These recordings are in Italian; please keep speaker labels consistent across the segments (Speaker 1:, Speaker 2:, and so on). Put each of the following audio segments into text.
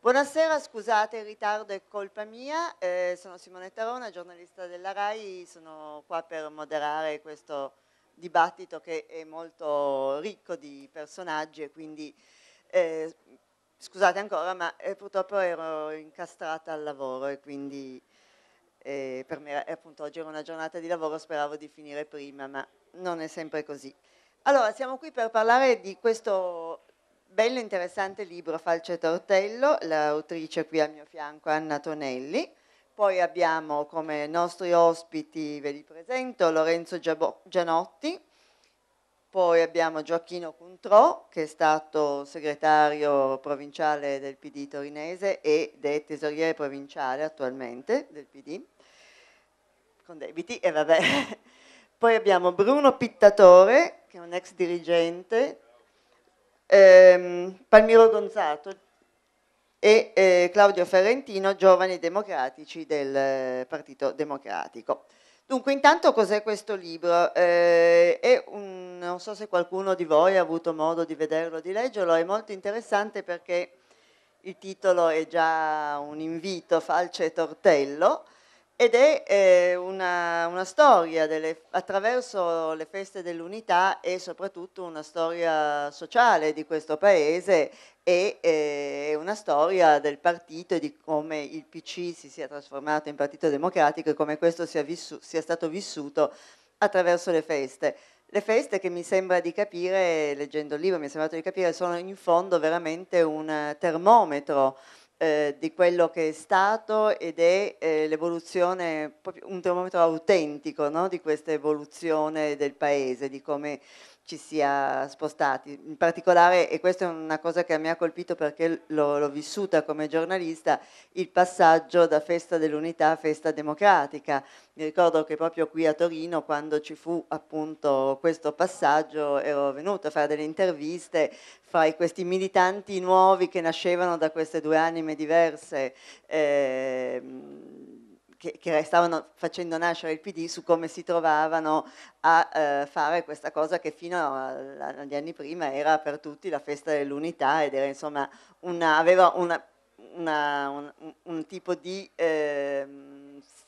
Speaker 1: Buonasera, scusate il ritardo, è colpa mia, eh, sono Simonetta Rona, giornalista della RAI, sono qua per moderare questo dibattito che è molto ricco di personaggi e quindi eh, scusate ancora ma eh, purtroppo ero incastrata al lavoro e quindi eh, per me appunto oggi era una giornata di lavoro, speravo di finire prima ma non è sempre così. Allora, siamo qui per parlare di questo Bello interessante libro Falce e Tortello, l'autrice qui al mio fianco Anna Tonelli. Poi abbiamo come nostri ospiti, ve li presento, Lorenzo Gianotti, poi abbiamo Gioacchino Contrò, che è stato segretario provinciale del PD torinese ed è tesoriere provinciale attualmente del PD, con debiti, e vabbè. Poi abbiamo Bruno Pittatore, che è un ex dirigente ehm, Palmiro Gonzato e eh, Claudio Ferrentino, giovani democratici del eh, Partito Democratico. Dunque, intanto cos'è questo libro? Eh, un, non so se qualcuno di voi ha avuto modo di vederlo, di leggerlo, è molto interessante perché il titolo è già un invito, Falce e Tortello, ed è eh, una, una, storia delle, attraverso le feste dell'unità e soprattutto una storia sociale di questo paese e eh, una storia del partito e di come il PC si sia trasformato in partito democratico e come questo sia, vissu- sia stato vissuto attraverso le feste. Le feste che mi sembra di capire, leggendo il libro, mi è sembrato di capire, sono in fondo veramente un termometro eh, di quello che è stato ed è eh, l'evoluzione, un termometro autentico no? di questa evoluzione del paese, di come ci sia spostati. In particolare, e questa è una cosa che mi ha colpito perché l'ho, l'ho vissuta come giornalista, il passaggio da festa dell'unità a festa democratica. Mi ricordo che proprio qui a Torino, quando ci fu appunto questo passaggio, ero venuto a fare delle interviste fra questi militanti nuovi che nascevano da queste due anime diverse. Eh, che, che, stavano facendo nascere il PD su come si trovavano a eh, fare questa cosa che fino agli anni prima era per tutti la festa dell'unità ed era insomma una, aveva una, una, un, un, tipo di... Eh,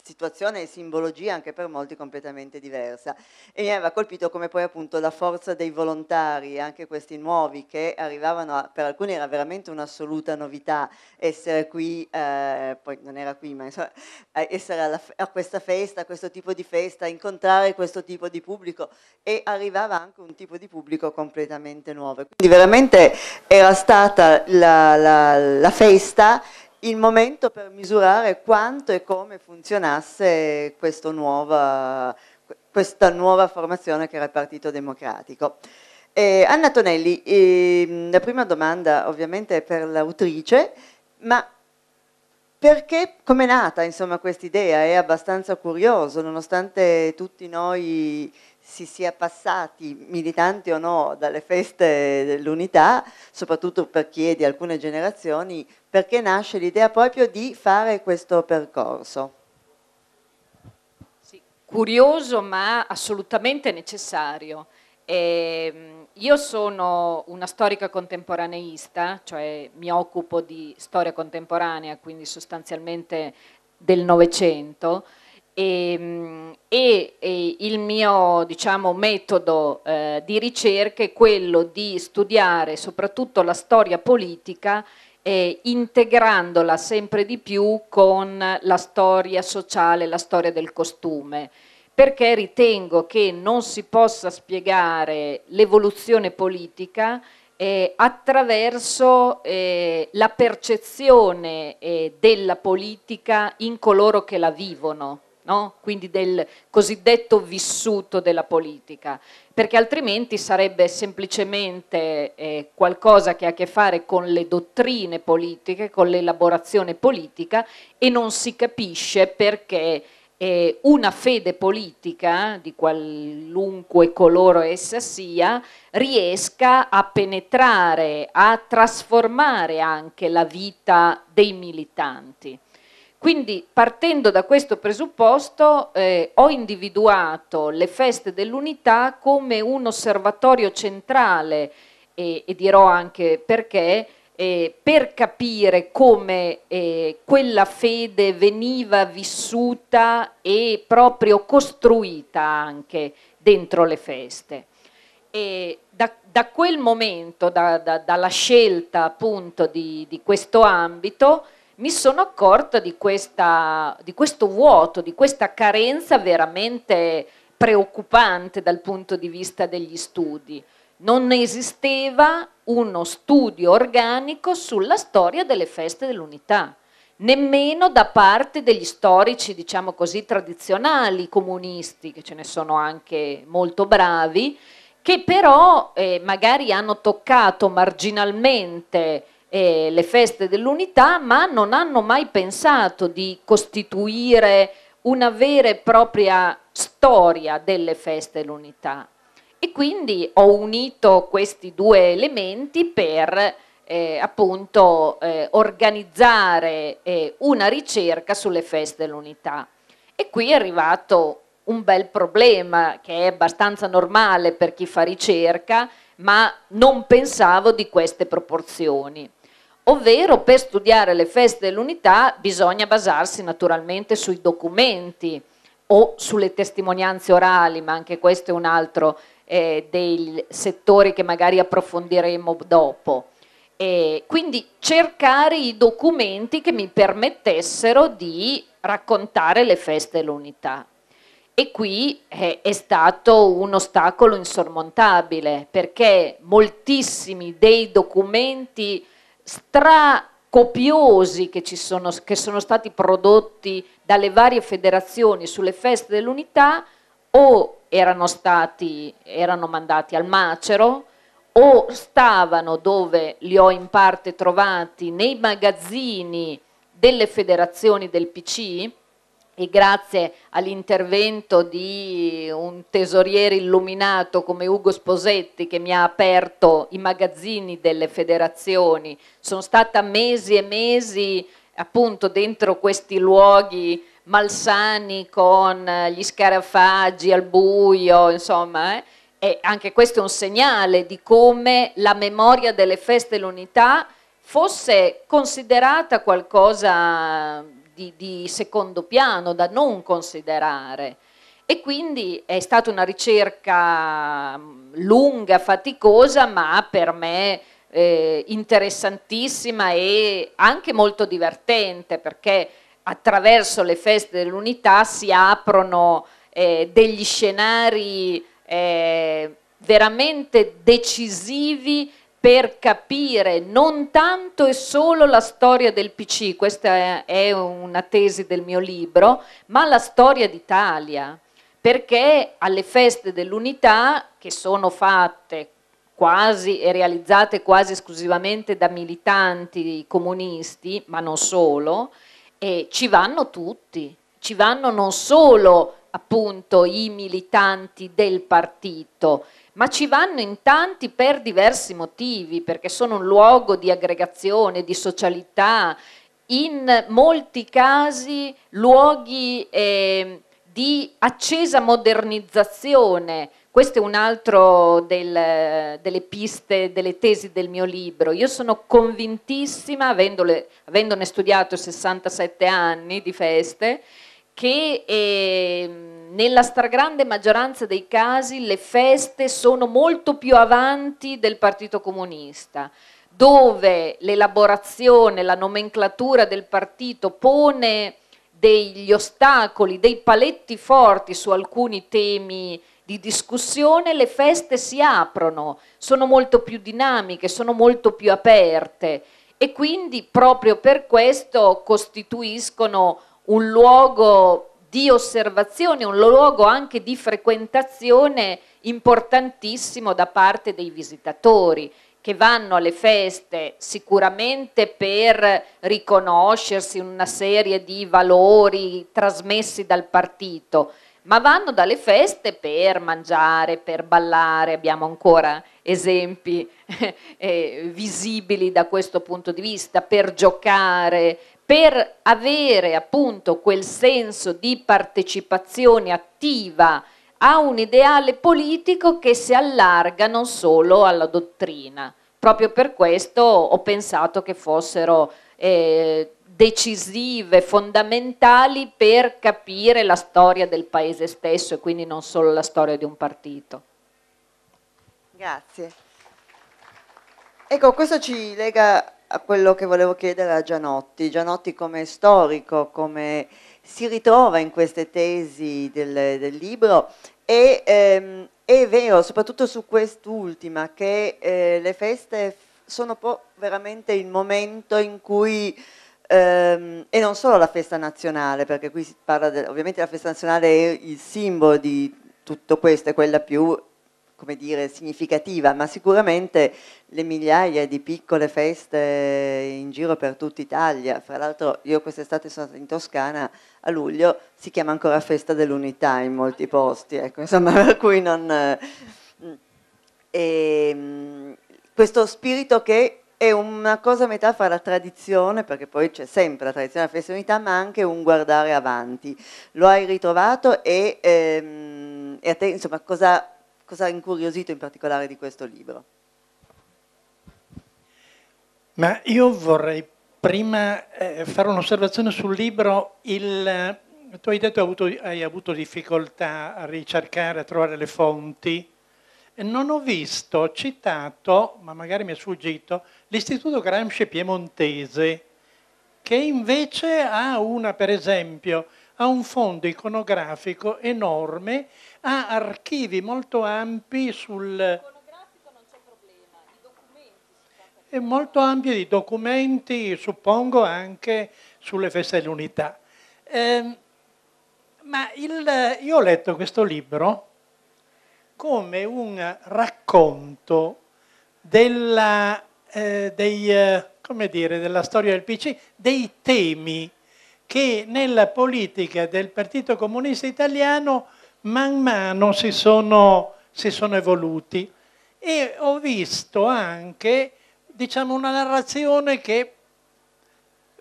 Speaker 1: situazione e simbologia anche per molti completamente diversa. E mi aveva colpito come poi appunto la forza dei volontari, anche questi nuovi che arrivavano, a, per alcuni era veramente un'assoluta novità essere qui, eh, poi non era qui, ma insomma, essere alla, a questa festa, a questo tipo di festa, incontrare questo tipo di pubblico e arrivava anche un tipo di pubblico completamente nuovo. Quindi veramente era stata la, la, la festa il momento per misurare quanto e come funzionasse nuova, questa nuova formazione che era il Partito Democratico. Eh, Anna Tonelli, eh, la prima domanda ovviamente è per l'autrice, ma perché, com'è nata questa idea? È abbastanza curioso, nonostante tutti noi si sia passati, militanti o no, dalle feste dell'unità, soprattutto per chi è di alcune generazioni, perché nasce l'idea proprio di fare questo percorso.
Speaker 2: Sì, curioso ma assolutamente necessario. E ehm, io sono una storica contemporaneista, cioè mi occupo di storia contemporanea, quindi sostanzialmente del Novecento, e, ehm, e, e, il mio diciamo, metodo eh, di ricerca è quello di studiare soprattutto la storia politica eh, integrandola sempre di più con la storia sociale, la storia del costume, perché ritengo che non si possa spiegare l'evoluzione politica eh, attraverso eh, la percezione eh, della politica in coloro che la vivono no? quindi del cosiddetto vissuto della politica, perché altrimenti sarebbe semplicemente eh, qualcosa che ha a che fare con le dottrine politiche, con l'elaborazione politica e non si capisce perché eh, una fede politica, di qualunque colore essa sia, riesca a penetrare, a trasformare anche la vita dei militanti. Quindi partendo da questo presupposto eh, ho individuato le feste dell'unità come un osservatorio centrale e, e dirò anche perché eh, per capire come eh, quella fede veniva vissuta e proprio costruita anche dentro le feste. Da, da, quel momento, da, da, dalla scelta appunto di, di questo ambito, mi sono accorta di, questa, di questo vuoto, di questa carenza veramente preoccupante dal punto di vista degli studi. Non esisteva uno studio organico sulla storia delle feste dell'unità nemmeno da parte degli storici, diciamo così, tradizionali comunisti, che ce ne sono anche molto bravi, che però eh, magari hanno toccato marginalmente eh, le feste dell'unità, ma non hanno mai pensato di costituire una vera e propria storia delle feste dell'unità. E quindi ho unito questi due elementi per eh, appunto eh, organizzare eh, una ricerca sulle feste dell'unità. E qui è arrivato un bel problema che è abbastanza normale per chi fa ricerca, ma non pensavo di queste proporzioni ovvero per studiare le feste dell'unità bisogna basarsi naturalmente sui documenti o sulle testimonianze orali, ma anche questo è un altro eh, dei settori che magari approfondiremo dopo. E quindi cercare i documenti che mi permettessero di raccontare le feste dell'unità. E qui eh, è stato un ostacolo insormontabile perché moltissimi dei documenti stracopiosi che, sono, che sono stati prodotti dalle varie federazioni sulle feste dell'unità o erano stati erano mandati al macero o stavano dove li ho in parte trovati nei magazzini delle federazioni del PC e grazie all'intervento di un tesoriere illuminato come Ugo Sposetti che mi ha aperto i magazzini delle federazioni, sono stata mesi e mesi appunto dentro questi luoghi malsani con gli scarafaggi al buio, insomma, eh? e anche questo è un segnale di come la memoria delle feste dell'unità fosse considerata qualcosa di, di secondo piano da non considerare. E quindi è stata una ricerca mm, lunga, faticosa, ma per me eh, interessantissima e anche molto divertente perché attraverso le feste dell'unità si aprono eh, degli scenari eh, veramente decisivi per capire non tanto e solo la storia del PC, questa è una tesi del mio libro, ma la storia d'Italia, perché alle feste dell'unità, che sono fatte quasi e realizzate quasi esclusivamente da militanti comunisti, ma non solo, eh, ci vanno tutti, ci vanno non solo appunto i militanti del partito, ma ci vanno in tanti per diversi motivi, perché sono un luogo di aggregazione, di socialità, in molti casi luoghi eh, di accesa modernizzazione. Questo è un altro del, delle piste, delle tesi del mio libro. Io sono convintissima, avendole, avendone studiato 67 anni di feste, che... Eh, nella stragrande maggioranza dei casi le feste sono molto più avanti del Partito Comunista, dove l'elaborazione, la nomenclatura del partito pone degli ostacoli, dei paletti forti su alcuni temi di discussione, le feste si aprono, sono molto più dinamiche, sono molto più aperte e quindi proprio per questo costituiscono un luogo di osservazione, un luogo anche di frequentazione importantissimo da parte dei visitatori che vanno alle feste sicuramente per riconoscersi in una serie di valori trasmessi dal partito, ma vanno dalle feste per mangiare, per ballare, abbiamo ancora esempi eh, visibili da questo punto di vista, per giocare, per avere appunto quel senso di partecipazione attiva a un ideale politico che si allarga non solo alla dottrina. Proprio per questo ho pensato che fossero eh, decisive, fondamentali per capire la storia del paese stesso e quindi non solo la storia di un partito.
Speaker 1: Grazie. Ecco, questo ci lega a quello che volevo chiedere a Gianotti. Gianotti come storico, come si ritrova in queste tesi del, del libro e ehm, è vero, soprattutto su quest'ultima, che eh, le feste sono veramente il momento in cui, ehm, e non solo la festa nazionale, perché qui si parla, del, ovviamente la festa nazionale è il simbolo di tutto questo, è quella più come dire, significativa, ma sicuramente le migliaia di piccole feste in giro per tutta Italia, fra l'altro io quest'estate sono stata in Toscana, a luglio si chiama ancora festa dell'unità in molti posti, ecco, insomma, per cui non... E, eh, ehm, questo spirito che è una cosa a metà fra la tradizione, perché poi c'è sempre la tradizione della festa dell'unità, ma anche un guardare avanti. Lo hai ritrovato e, ehm, e a te, insomma, cosa cosa ha incuriosito in particolare di questo libro?
Speaker 3: Ma io vorrei prima eh, fare un'osservazione sul libro. Il, eh, tu hai detto che hai avuto difficoltà a ricercare, a trovare le fonti. non ho visto citato, ma magari mi è sfuggito, l'Istituto Gramsci Piemontese, che invece ha una, per esempio, ha un fondo iconografico enorme, ha archivi molto ampi sul... E molto ampi di documenti, suppongo anche sulle feste dell'unità. Eh, ma il, io ho letto questo libro come un racconto della, eh, dei, eh, dire, della storia del PC, dei temi che nella politica del Partito Comunista Italiano man mano si sono, si sono evoluti e ho visto anche diciamo, una narrazione che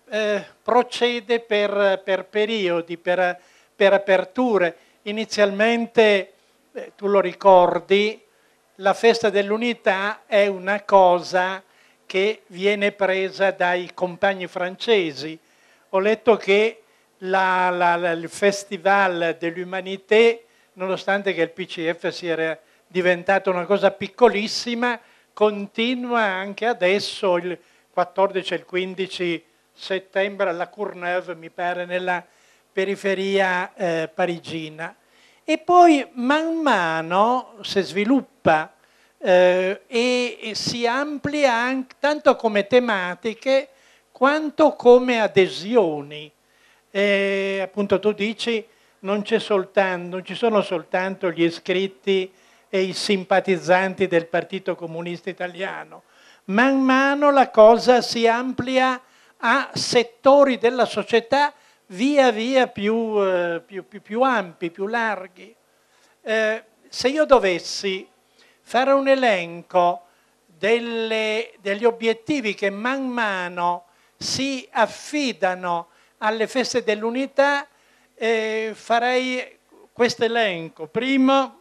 Speaker 3: eh, procede per, per periodi, per, per, aperture. Inizialmente, eh, tu lo ricordi, la festa dell'unità è una cosa che viene presa dai compagni francesi, ho letto che la, la, la, il Festival dell'Umanité, nonostante che il PCF sia diventato una cosa piccolissima, continua anche adesso il 14 e il 15 settembre alla Courneuve, mi pare, nella periferia eh, parigina. E poi man mano si sviluppa eh, e, e si amplia anche, tanto come tematiche, quanto come adesioni. E, appunto tu dici non, soltanto, non ci sono soltanto gli iscritti e i simpatizzanti del Partito Comunista Italiano, man mano la cosa si amplia a settori della società via via più, eh, più, più, più ampi, più larghi. Eh, se io dovessi fare un elenco delle, degli obiettivi che man mano si affidano alle feste dell'unità, eh, farei questo elenco. Primo,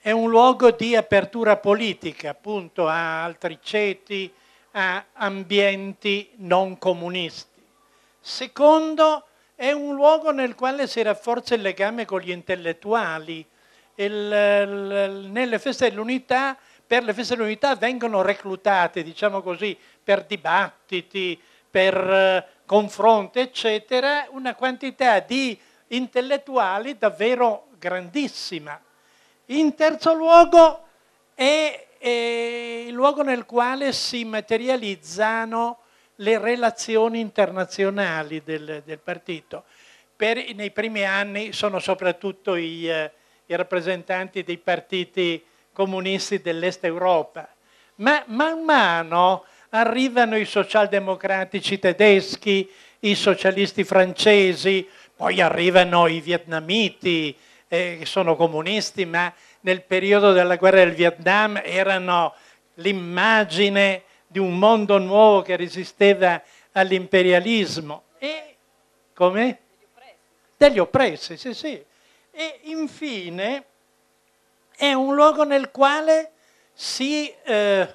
Speaker 3: è un luogo di apertura politica, appunto, a altri ceti, a ambienti non comunisti. Secondo, è un luogo nel quale si rafforza il legame con gli intellettuali. Il, il, nelle feste dell'unità, per le feste dell'unità vengono reclutate, diciamo così, per dibattiti, per eh, confronti, eccetera, una quantità di intellettuali davvero grandissima. In terzo luogo è, è il luogo nel quale si materializzano le relazioni internazionali del, del partito. Per, nei primi anni sono soprattutto i, eh, i rappresentanti dei partiti comunisti dell'Est Europa, ma man mano arrivano i socialdemocratici tedeschi, i socialisti francesi, poi arrivano i vietnamiti, eh, che sono comunisti, ma nel periodo della guerra del Vietnam erano l'immagine di un mondo nuovo che resisteva all'imperialismo e come? Degli oppressi. sì, sì. E infine è un luogo nel quale si eh,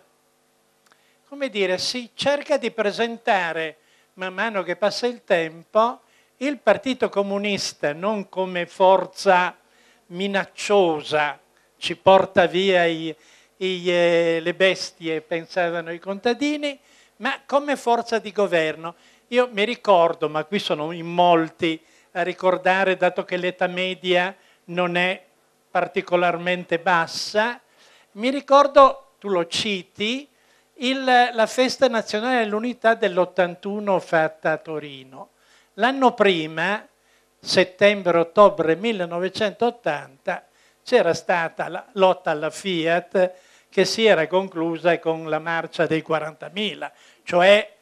Speaker 3: come dire, si cerca di presentare, man mano che passa il tempo, il Partito Comunista non come forza minacciosa, ci porta via i, i, eh, le bestie, pensavano i contadini, ma come forza di governo. Io mi ricordo, ma qui sono in molti a ricordare, dato che l'età media non è particolarmente bassa, mi ricordo, tu lo citi, il, la festa nazionale dell'unità dell'81 fatta a Torino. L'anno prima, settembre-ottobre 1980, c'era stata la lotta alla Fiat che si era conclusa con la marcia dei 40.000, cioè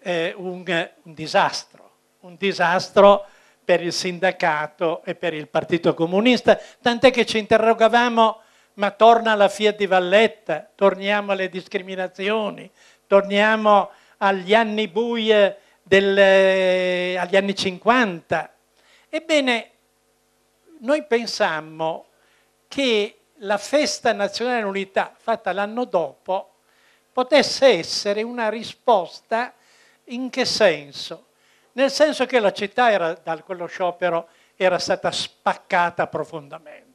Speaker 3: eh, un, un disastro, un disastro per il sindacato e per il Partito Comunista, tant'è che ci interrogavamo ma torna alla Fiat di Valletta, torniamo alle discriminazioni, torniamo agli anni bui, eh, eh, agli anni 50. Ebbene, noi pensammo che la festa nazionale dell'unità fatta l'anno dopo potesse essere una risposta in che senso? Nel senso che la città era, da quello sciopero era stata spaccata profondamente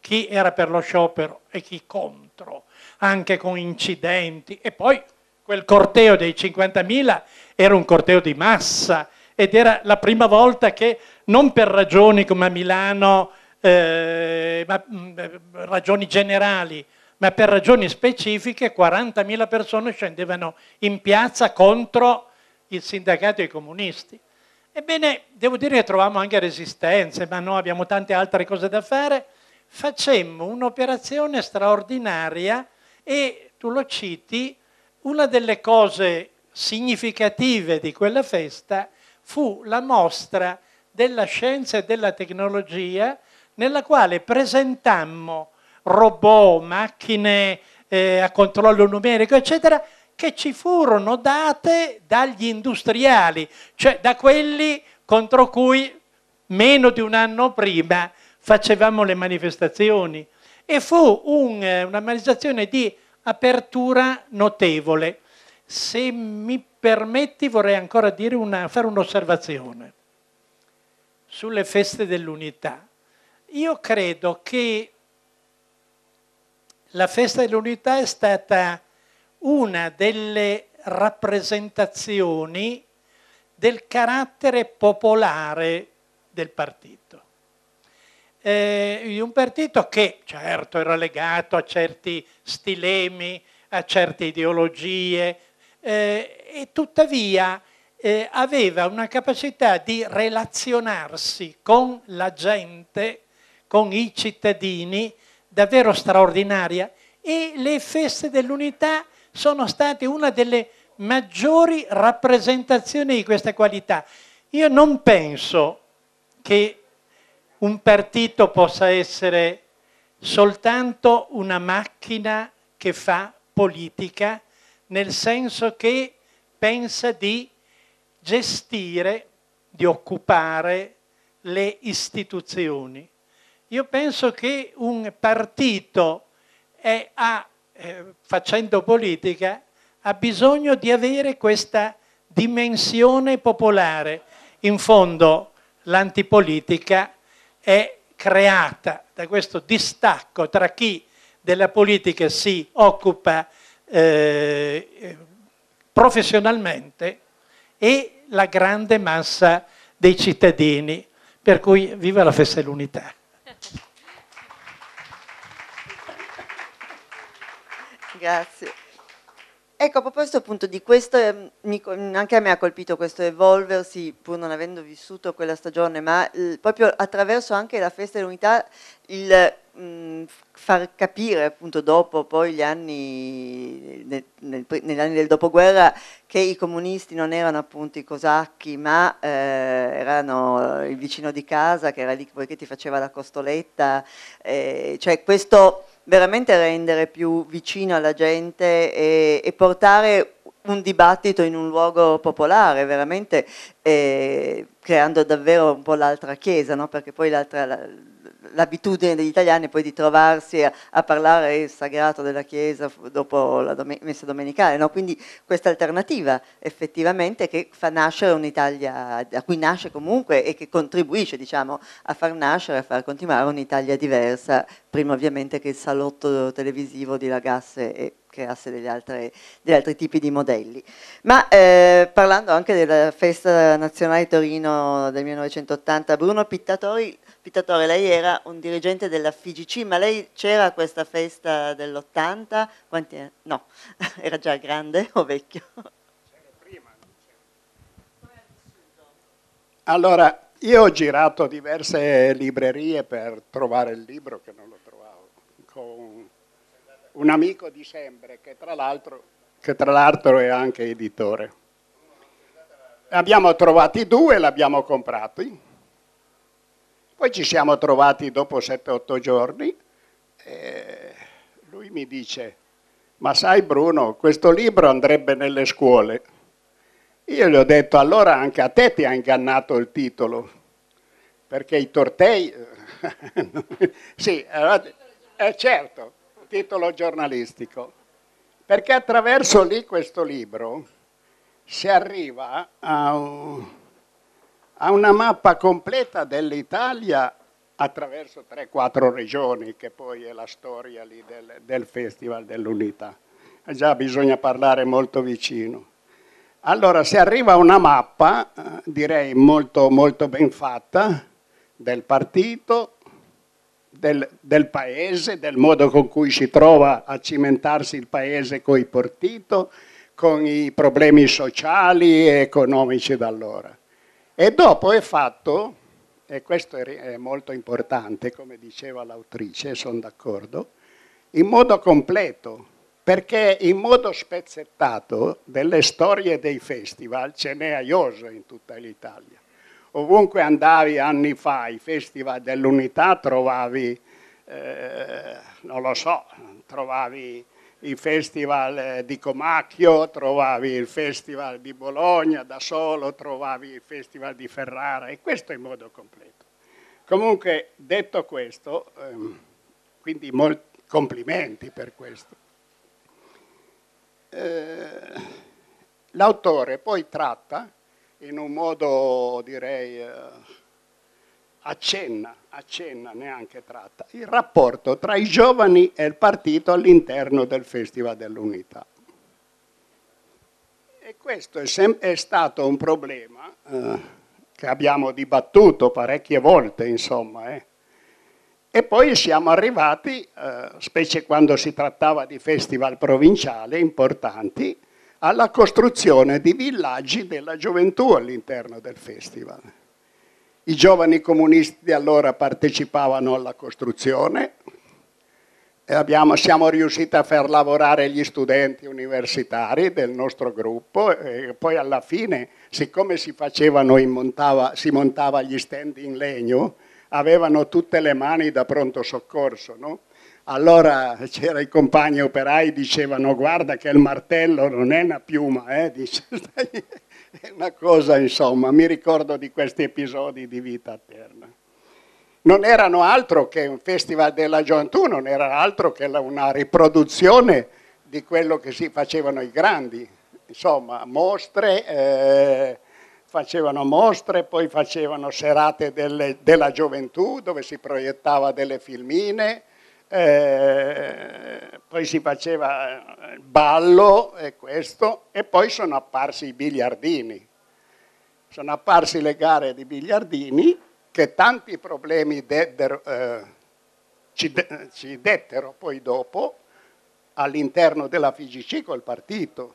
Speaker 3: chi era per lo sciopero e chi contro, anche con incidenti. E poi quel corteo dei 50.000 era un corteo di massa ed era la prima volta che non per ragioni come a Milano, eh, ma, mm, eh, ragioni generali, ma per ragioni specifiche 40.000 persone scendevano in piazza contro il sindacato e i comunisti. Ebbene, devo dire che trovavamo anche resistenze, ma noi abbiamo tante altre cose da fare facemmo un'operazione straordinaria e, tu lo citi, una delle cose significative di quella festa fu la mostra della scienza e della tecnologia nella quale presentammo robot, macchine eh, a controllo numerico, eccetera, che ci furono date dagli industriali, cioè da quelli contro cui meno di un anno prima facevamo le manifestazioni e fu un, eh, una manifestazione di apertura notevole. Se mi permetti vorrei ancora una, fare un'osservazione sulle feste dell'unità. Io credo che la festa dell'unità è stata una delle rappresentazioni del carattere popolare del partito eh, di un partito che certo era legato a certi stilemi, a certe ideologie, eh, e tuttavia eh, aveva una capacità di relazionarsi con la gente, con i cittadini, davvero straordinaria e le feste dell'unità sono state una delle maggiori rappresentazioni di questa qualità. Io non penso che un partito possa essere soltanto una macchina che fa politica nel senso che pensa di gestire, di occupare le istituzioni. Io penso che un partito è, ha, eh, facendo politica ha bisogno di avere questa dimensione popolare. In fondo l'antipolitica è è creata da questo distacco tra chi della politica si occupa eh, professionalmente e la grande massa dei cittadini. Per cui viva la festa dell'unità.
Speaker 1: Grazie. Ecco, a proposito appunto di questo, ehm, anche a me ha colpito questo evolversi, pur non avendo vissuto quella stagione, ma eh, proprio attraverso anche la festa dell'unità, il mh, mhmm, far capire appunto dopo poi gli anni, nel, nel, negli anni del dopoguerra, che i comunisti non erano appunto i cosacchi, ma eh, erano il vicino di casa che era lì che ti faceva la costoletta, eh, cioè questo veramente rendere più vicino alla gente e, e portare un dibattito in un luogo popolare, veramente eh, creando davvero un po' l'altra chiesa, no? perché poi l'altra, l'abitudine degli italiani poi di trovarsi a, a parlare il sagrato della Chiesa dopo la dom- messa domenicale, no? quindi questa alternativa effettivamente che fa nascere un'Italia, a cui nasce comunque e che contribuisce diciamo, a far nascere, a far continuare un'Italia diversa, prima ovviamente che il salotto televisivo dilagasse e creasse degli altri, degli altri, tipi di modelli. Ma eh, parlando anche della festa nazionale Torino del 1980, Bruno Pittatori Pittatore, lei era un dirigente della FIGC, ma lei c'era a questa festa dell'80? Quanti... No, era già grande o vecchio? C'era prima. Allora,
Speaker 4: io ho girato diverse librerie per trovare il libro che non lo trovavo, con un amico di sempre che tra l'altro è anche editore. abbiamo trovati due e l'abbiamo comprato. Poi ci siamo trovati dopo 7-8 giorni e lui mi dice, ma sai Bruno, questo libro andrebbe nelle scuole. Io gli ho detto, allora anche a te ti ha ingannato il titolo, perché i tortei... sì, allora, eh, certo, titolo giornalistico. Perché attraverso lì questo libro si arriva a un ha una mappa completa dell'Italia attraverso 3-4 regioni, che poi è la storia del, del Festival dell'Unità. Eh, già bisogna parlare molto vicino. Allora, se arriva una mappa, eh, direi molto, molto ben fatta, del partito, del, del, paese, del modo con cui si trova a cimentarsi il paese con i partito, con i problemi sociali e economici da allora. E dopo è fatto, e questo è molto importante, come diceva l'autrice, sono d'accordo, in modo completo, perché in modo spezzettato delle storie dei festival ce n'è a ioso in tutta l'Italia. Ovunque andavi anni fa, ai festival dell'unità trovavi, eh, non lo so, trovavi i festival eh, di Comacchio, trovavi il festival di Bologna da solo, trovavi il festival di Ferrara e questo in modo completo. Comunque, detto questo, ehm, quindi molti complimenti per questo. Eh, l'autore poi tratta in un modo, direi, eh, accenna, accenna neanche tratta, il rapporto tra i giovani e il partito all'interno del Festival dell'Unità. E questo è, è stato un problema eh, che abbiamo dibattuto parecchie volte, insomma. Eh. E poi siamo arrivati, eh, specie quando si trattava di festival provinciali importanti, alla costruzione di villaggi della gioventù all'interno del festival. I giovani comunisti allora partecipavano alla costruzione e abbiamo, siamo riusciti a far lavorare gli studenti universitari del nostro gruppo e poi alla fine, siccome si, facevano, montava, si montava gli stand in legno, avevano tutte le mani da pronto soccorso, no? Allora c'era i compagni operai, dicevano guarda che il martello non è una piuma, eh? Dice, una cosa, insomma, mi ricordo di questi episodi di vita eterna. Non erano altro che un festival della gioventù, non era altro che una riproduzione di quello che si facevano i grandi, insomma, mostre, eh, facevano mostre, poi facevano serate delle, della gioventù dove si proiettava delle filmine, eh, poi si faceva il ballo e questo, e poi sono apparsi i biliardini. Sono apparsi le gare di biliardini che tanti problemi dettero, eh, ci, de ci dettero poi dopo all'interno della FIGC col partito,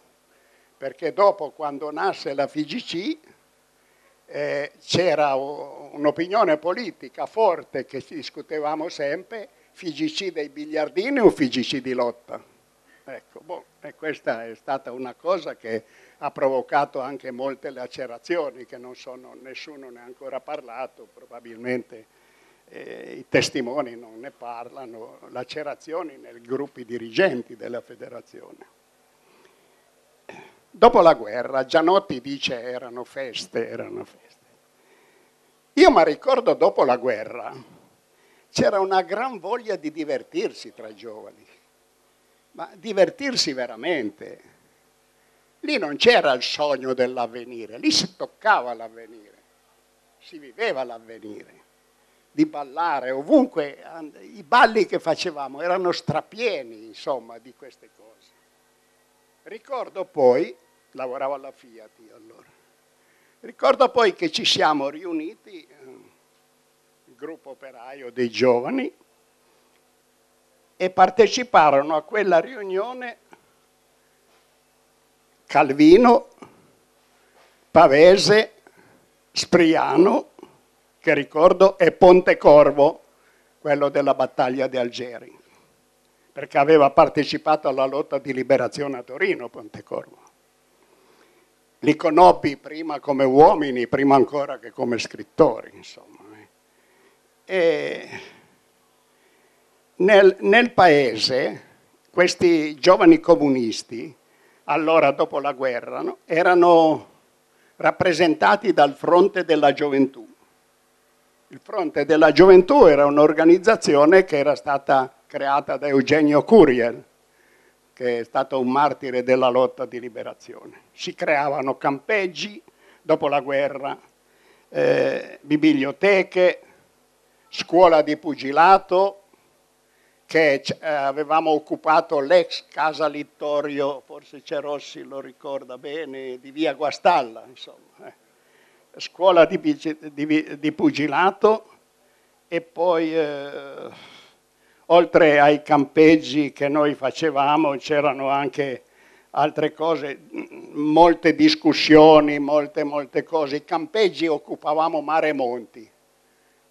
Speaker 4: perché dopo quando nasce la FIGC eh, c'era un'opinione politica forte che discutevamo sempre FIGC dei biliardini o FIGC di lotta? Ecco, boh, questa è stata una cosa che ha provocato anche molte lacerazioni che non sono, nessuno ne ha ancora parlato, probabilmente eh, i testimoni non ne parlano, lacerazioni nei gruppi dirigenti della federazione. Dopo la guerra, Gianotti dice erano feste, erano feste. Io mi ricordo dopo la guerra, c'era una gran voglia di divertirsi tra i giovani, ma divertirsi veramente. Lì non c'era il sogno dell'avvenire, lì si toccava l'avvenire, si viveva l'avvenire, di ballare ovunque, i balli che facevamo erano strapieni insomma di queste cose. Ricordo poi, lavoravo alla Fiat io allora, ricordo poi che ci siamo riuniti gruppo operaio dei giovani e parteciparono a quella riunione Calvino, Pavese, Spriano, che ricordo, e Pontecorvo, quello della battaglia di Algeri, perché aveva partecipato alla lotta di liberazione a Torino, Pontecorvo. Li conobbi prima come uomini, prima ancora che come scrittori, insomma eh, nel, nel paese questi giovani comunisti, allora dopo la guerra, no? erano rappresentati dal Fronte della Gioventù. Il Fronte della Gioventù era un'organizzazione che era stata creata da Eugenio Curiel, che è stato un martire della lotta di liberazione. Si creavano campeggi dopo la guerra, eh, biblioteche, scuola di pugilato che eh, avevamo occupato l'ex Casa Littorio, forse Cerossi lo ricorda bene, di via Guastalla, insomma. Eh. Scuola di, di, di, pugilato e poi eh, oltre ai campeggi che noi facevamo c'erano anche altre cose, molte discussioni, molte, molte cose. I campeggi occupavamo mare e monti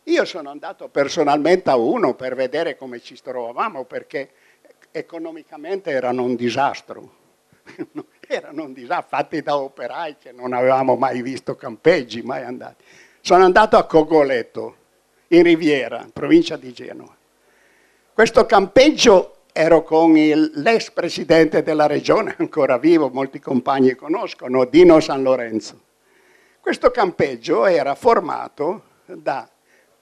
Speaker 4: io sono andato personalmente a uno per vedere come ci trovavamo perché economicamente erano un disastro. erano un disastro, fatti da operai che non avevamo mai visto campeggi, mai andati. Sono andato a Cogoletto, in Riviera, in provincia di Genova. Questo campeggio ero con l'ex presidente della regione, ancora vivo, molti compagni conoscono, Dino San Lorenzo. Questo campeggio era formato da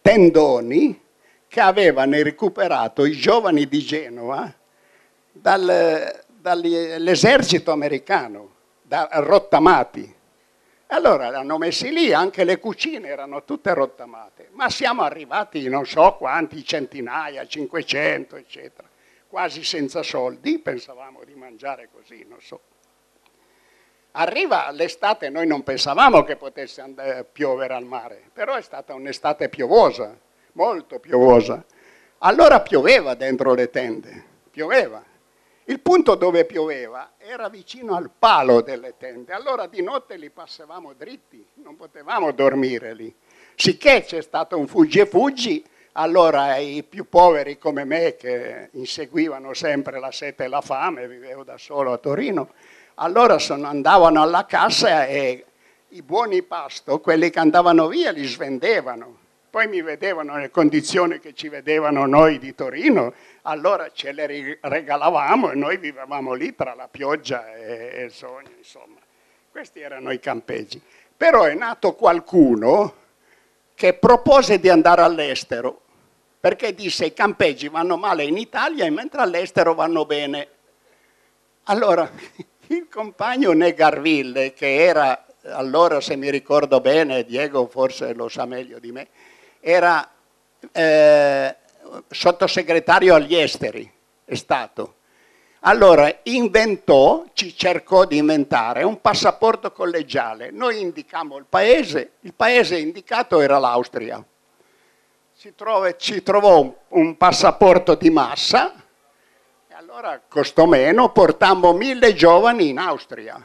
Speaker 4: tendoni che avevano recuperato i giovani di Genova dal, dall'esercito americano, da, rottamati. Allora l'hanno messi lì, anche le cucine erano tutte rottamate, ma siamo arrivati non so quanti, centinaia, 500, eccetera, quasi senza soldi, pensavamo di mangiare così, non so. Arriva l'estate, noi non pensavamo che potesse andare, piovere al mare, però è stata un'estate piovosa, molto piovosa. Allora pioveva dentro le tende, pioveva. Il punto dove pioveva era vicino al palo delle tende, allora di notte li passavamo dritti, non potevamo dormire lì. Sicché c'è stato un fuggi e fuggi, allora i più poveri come me che inseguivano sempre la sete e la fame, vivevo da solo a Torino, allora sono, andavano alla cassa e i buoni pasto, quelli che andavano via, li svendevano. Poi mi vedevano nelle condizioni che ci vedevano noi di Torino, allora ce le regalavamo e noi vivevamo lì tra la pioggia e, il sogno, insomma. Questi erano i campeggi. Però è nato qualcuno che propose di andare all'estero, perché disse i campeggi vanno male in Italia mentre all'estero vanno bene. Allora Il compagno Negarville, che era allora, se mi ricordo bene, Diego forse lo sa meglio di me, era eh, sottosegretario agli esteri, è stato. Allora inventò, ci cercò di inventare, un passaporto collegiale. Noi indicammo il paese, il paese indicato era l'Austria. Ci, trova, ci trovò un passaporto di massa, allora costò meno, portammo mille giovani in Austria,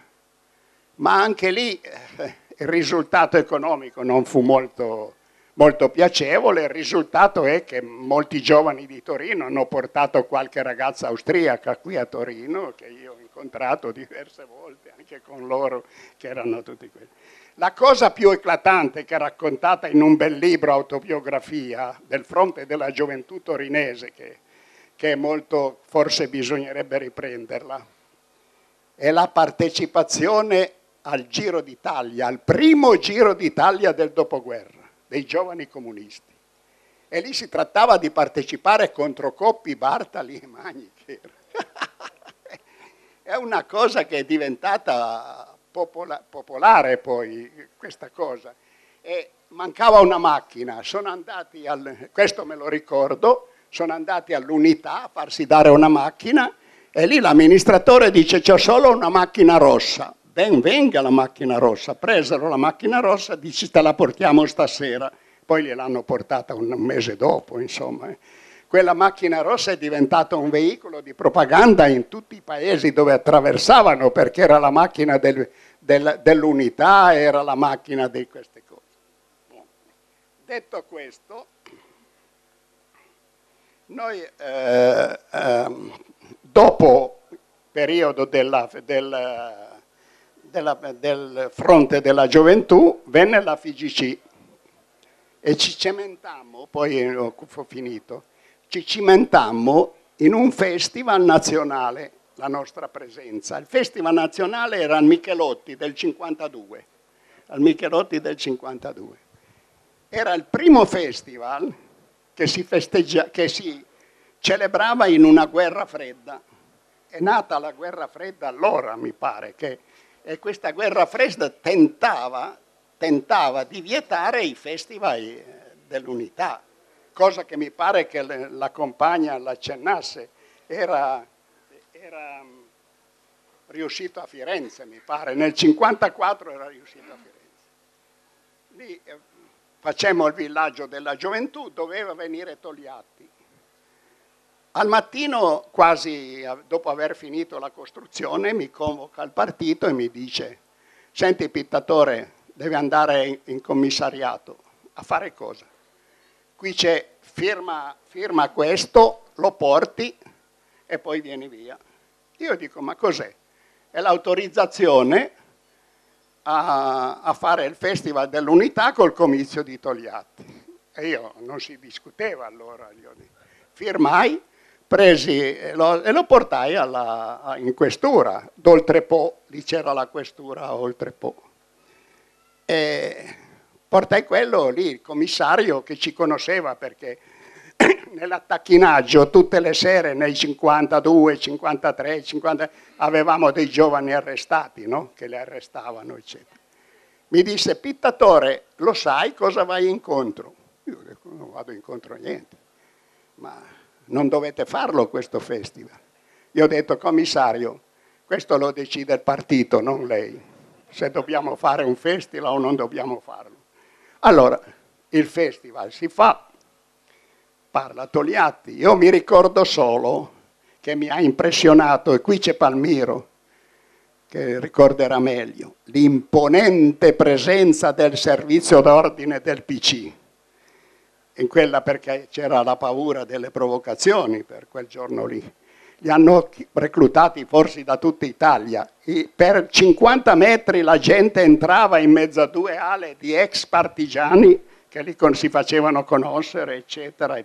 Speaker 4: ma anche lì eh, il risultato economico non fu molto, molto piacevole, il risultato è che molti giovani di Torino hanno portato qualche ragazza austriaca qui a Torino, che io ho incontrato diverse volte, anche con loro, che erano tutti quelli. La cosa più eclatante che è raccontata in un bel libro autobiografia del fronte della gioventù torinese, che che è molto forse bisognerebbe riprenderla. È la partecipazione al Giro d'Italia, al primo Giro d'Italia del dopoguerra, dei giovani comunisti. E lì si trattava di partecipare contro Coppi, Bartali e Magnicher. è una cosa che è diventata popola popolare poi, questa cosa. E mancava una macchina, sono andati al... questo me lo ricordo, sono andati all'unità a farsi dare una macchina e lì l'amministratore dice c'è solo una macchina rossa. Ben venga la macchina rossa, presero la macchina rossa, dice te la portiamo stasera. Poi gliel'hanno portata un mese dopo, insomma. Eh. Quella macchina rossa è diventata un veicolo di propaganda in tutti i paesi dove attraversavano perché era la macchina del, del, dell'unità, era la macchina di queste cose. Detto questo, noi eh, eh, dopo il periodo della, del, della, del fronte della gioventù venne la FIGC e ci cementammo, poi ho finito, ci cimentammo in un festival nazionale la nostra presenza. Il Festival Nazionale era al Michelotti del 52, al Michelotti del 52. Era il primo festival che si, festeggia, che si celebrava in una guerra fredda. È nata la guerra fredda allora, mi pare, che, e questa guerra fredda tentava, tentava di vietare i festival eh, dell'unità, cosa che mi pare che la compagna l'accennasse. Era, era mm, riuscito a Firenze, mi pare, nel 1954 era riuscito a Firenze. Lì eh, facemmo il villaggio della gioventù, doveva venire Togliatti. Al mattino, quasi dopo aver finito la costruzione, mi convoca il partito e mi dice senti Pittatore, devi andare in commissariato. A fare cosa? Qui c'è firma, firma questo, lo porti e poi vieni via. Io dico ma cos'è? È l'autorizzazione a, a fare il Festival dell'Unità col comizio di Togliatti. E io non si discuteva allora, io firmai, presi lo, e lo portai alla, in questura, d'oltre Po, lì c'era la questura oltre Po. E portai quello lì, il commissario che ci conosceva perché nell'attacchinaggio tutte le sere nei 52, 53, 50 avevamo dei giovani arrestati, no? Che le arrestavano, eccetera. Mi disse, Pittatore, lo sai cosa vai incontro? Io dico, non vado incontro a niente, ma non dovete farlo questo festival. Io ho detto, commissario, questo lo decide il partito, non lei, se dobbiamo fare un festival o non dobbiamo farlo. Allora, il festival si fa, parla Togliatti. Io mi ricordo solo che mi ha impressionato, e qui c'è Palmiro che ricorderà meglio, l'imponente presenza del servizio d'ordine del PC. In quella perché c'era la paura delle provocazioni per quel giorno lì. Li hanno reclutati forse da tutta Italia. E per 50 metri la gente entrava in mezzo a due ale di ex partigiani che lì con, si facevano conoscere, eccetera.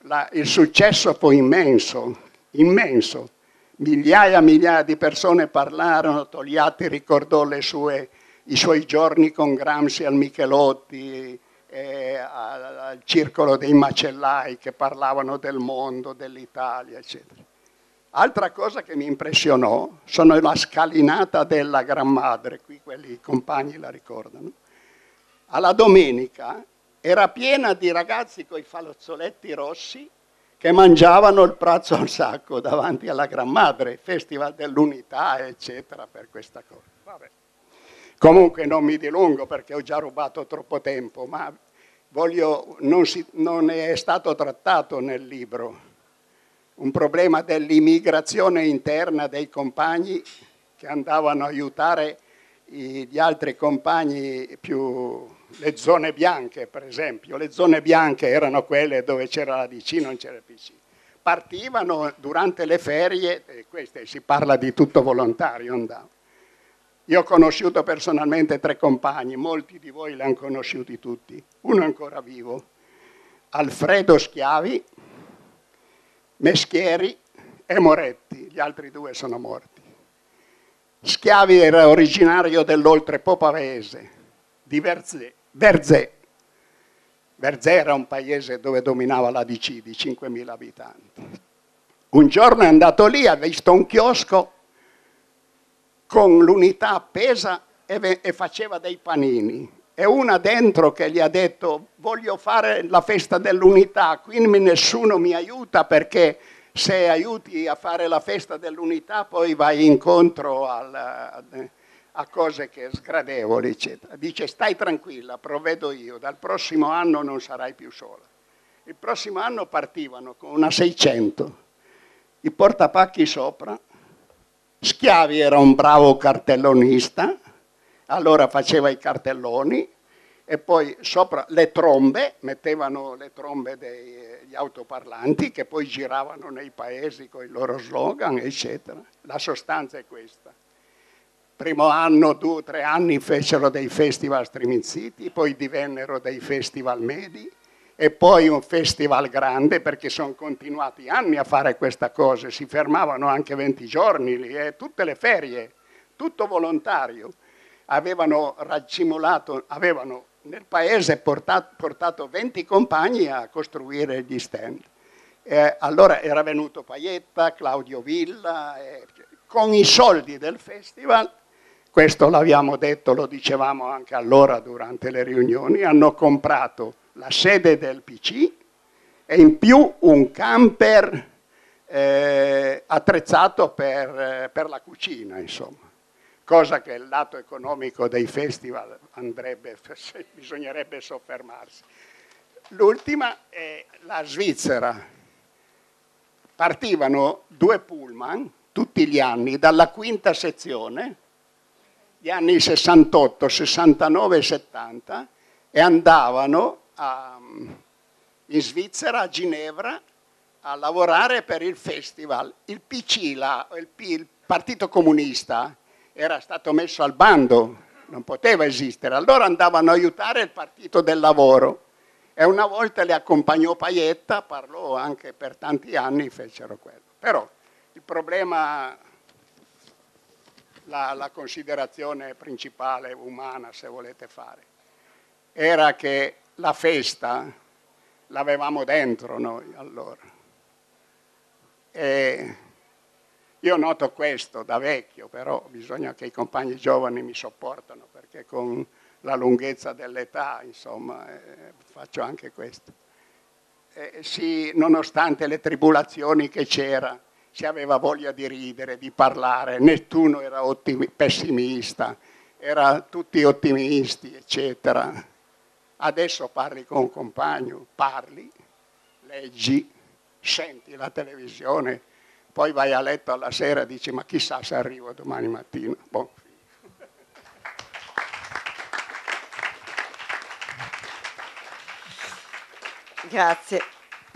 Speaker 4: La, il successo fu immenso, immenso. Migliaia e migliaia di persone parlarono, Togliatti ricordò sue, i suoi giorni con Gramsci al Michelotti, al circolo dei macellai che parlavano del mondo, dell'Italia, eccetera. Altra cosa che mi impressionò sono la scalinata della Gran Madre, qui quelli i compagni la ricordano alla domenica era piena di ragazzi con i fallozzoletti rossi che mangiavano il pranzo al sacco davanti alla Gran Madre, Festival dell'Unità, eccetera, per questa cosa. Vabbè. Comunque non mi dilungo perché ho già rubato troppo tempo, ma voglio, non, si, non è stato trattato nel libro un problema dell'immigrazione interna dei compagni che andavano a aiutare gli altri compagni più le zone bianche per esempio, le zone bianche erano quelle dove c'era la DC, non c'era il PC. Partivano durante le ferie, e queste si parla di tutto volontario, andavano. Io ho conosciuto personalmente tre compagni, molti di voi li hanno conosciuti tutti, uno è ancora vivo, Alfredo Schiavi, Meschieri e Moretti, gli altri due sono morti. Schiavi era originario dell'oltrepo pavese, di Verzé. Verzé. Verzé era un paese dove dominava la DC di 5.000 abitanti. Un giorno è andato lì, ha visto un chiosco con l'unità appesa e, e faceva dei panini. E una dentro che gli ha detto voglio fare la festa dell'unità, quindi nessuno mi aiuta perché se aiuti a fare la festa dell'unità poi vai incontro al, eh, a cose che sgradevoli, eccetera. Dice stai tranquilla, provvedo io, dal prossimo anno non sarai più sola. Il prossimo anno partivano con una 600, i portapacchi sopra, Schiavi era un bravo cartellonista, allora faceva i cartelloni e poi sopra le trombe, mettevano le trombe degli autoparlanti che poi giravano nei paesi con i loro slogan, eccetera. La sostanza è questa primo anno, due o tre anni, fecero dei festival striminziti, poi divennero dei festival medi e poi un festival grande perché sono continuati anni a fare questa cosa, si fermavano anche 20 giorni lì, eh, tutte le ferie, tutto volontario. Avevano raggimolato, avevano nel paese portato, portato 20 compagni a costruire gli stand. Eh, allora era venuto Paietta, Claudio Villa, eh, con i soldi del festival questo l'abbiamo detto, lo dicevamo anche allora durante le riunioni, hanno comprato la sede del PC e in più un camper eh, attrezzato per, eh, per la cucina, insomma cosa che il lato economico dei festival andrebbe, bisognerebbe soffermarsi. L'ultima è la Svizzera. Partivano due pullman tutti gli anni dalla quinta sezione gli anni 68, 69 e 70 e andavano a, in Svizzera, a Ginevra, a lavorare per il festival. Il PC, la, il, il Partito Comunista, era stato messo al bando, non poteva esistere. Allora andavano a aiutare il Partito del Lavoro e una volta le accompagnò Paietta, parlò anche per tanti anni, fecero quello. Però il problema la, la considerazione principale umana, se volete fare, era che la festa l'avevamo dentro noi allora. E io noto questo da vecchio, però bisogna che i compagni giovani mi sopportano perché con la lunghezza dell'età, insomma, eh, faccio anche questo. Eh, sì, nonostante le tribolazioni che c'era, si aveva voglia di ridere, di parlare, nessuno era ottimi, pessimista, era tutti ottimisti, eccetera. Adesso parli con un compagno, parli, leggi, senti la televisione, poi vai a letto alla sera e dici ma chissà se arrivo domani mattina. Bon.
Speaker 1: Grazie.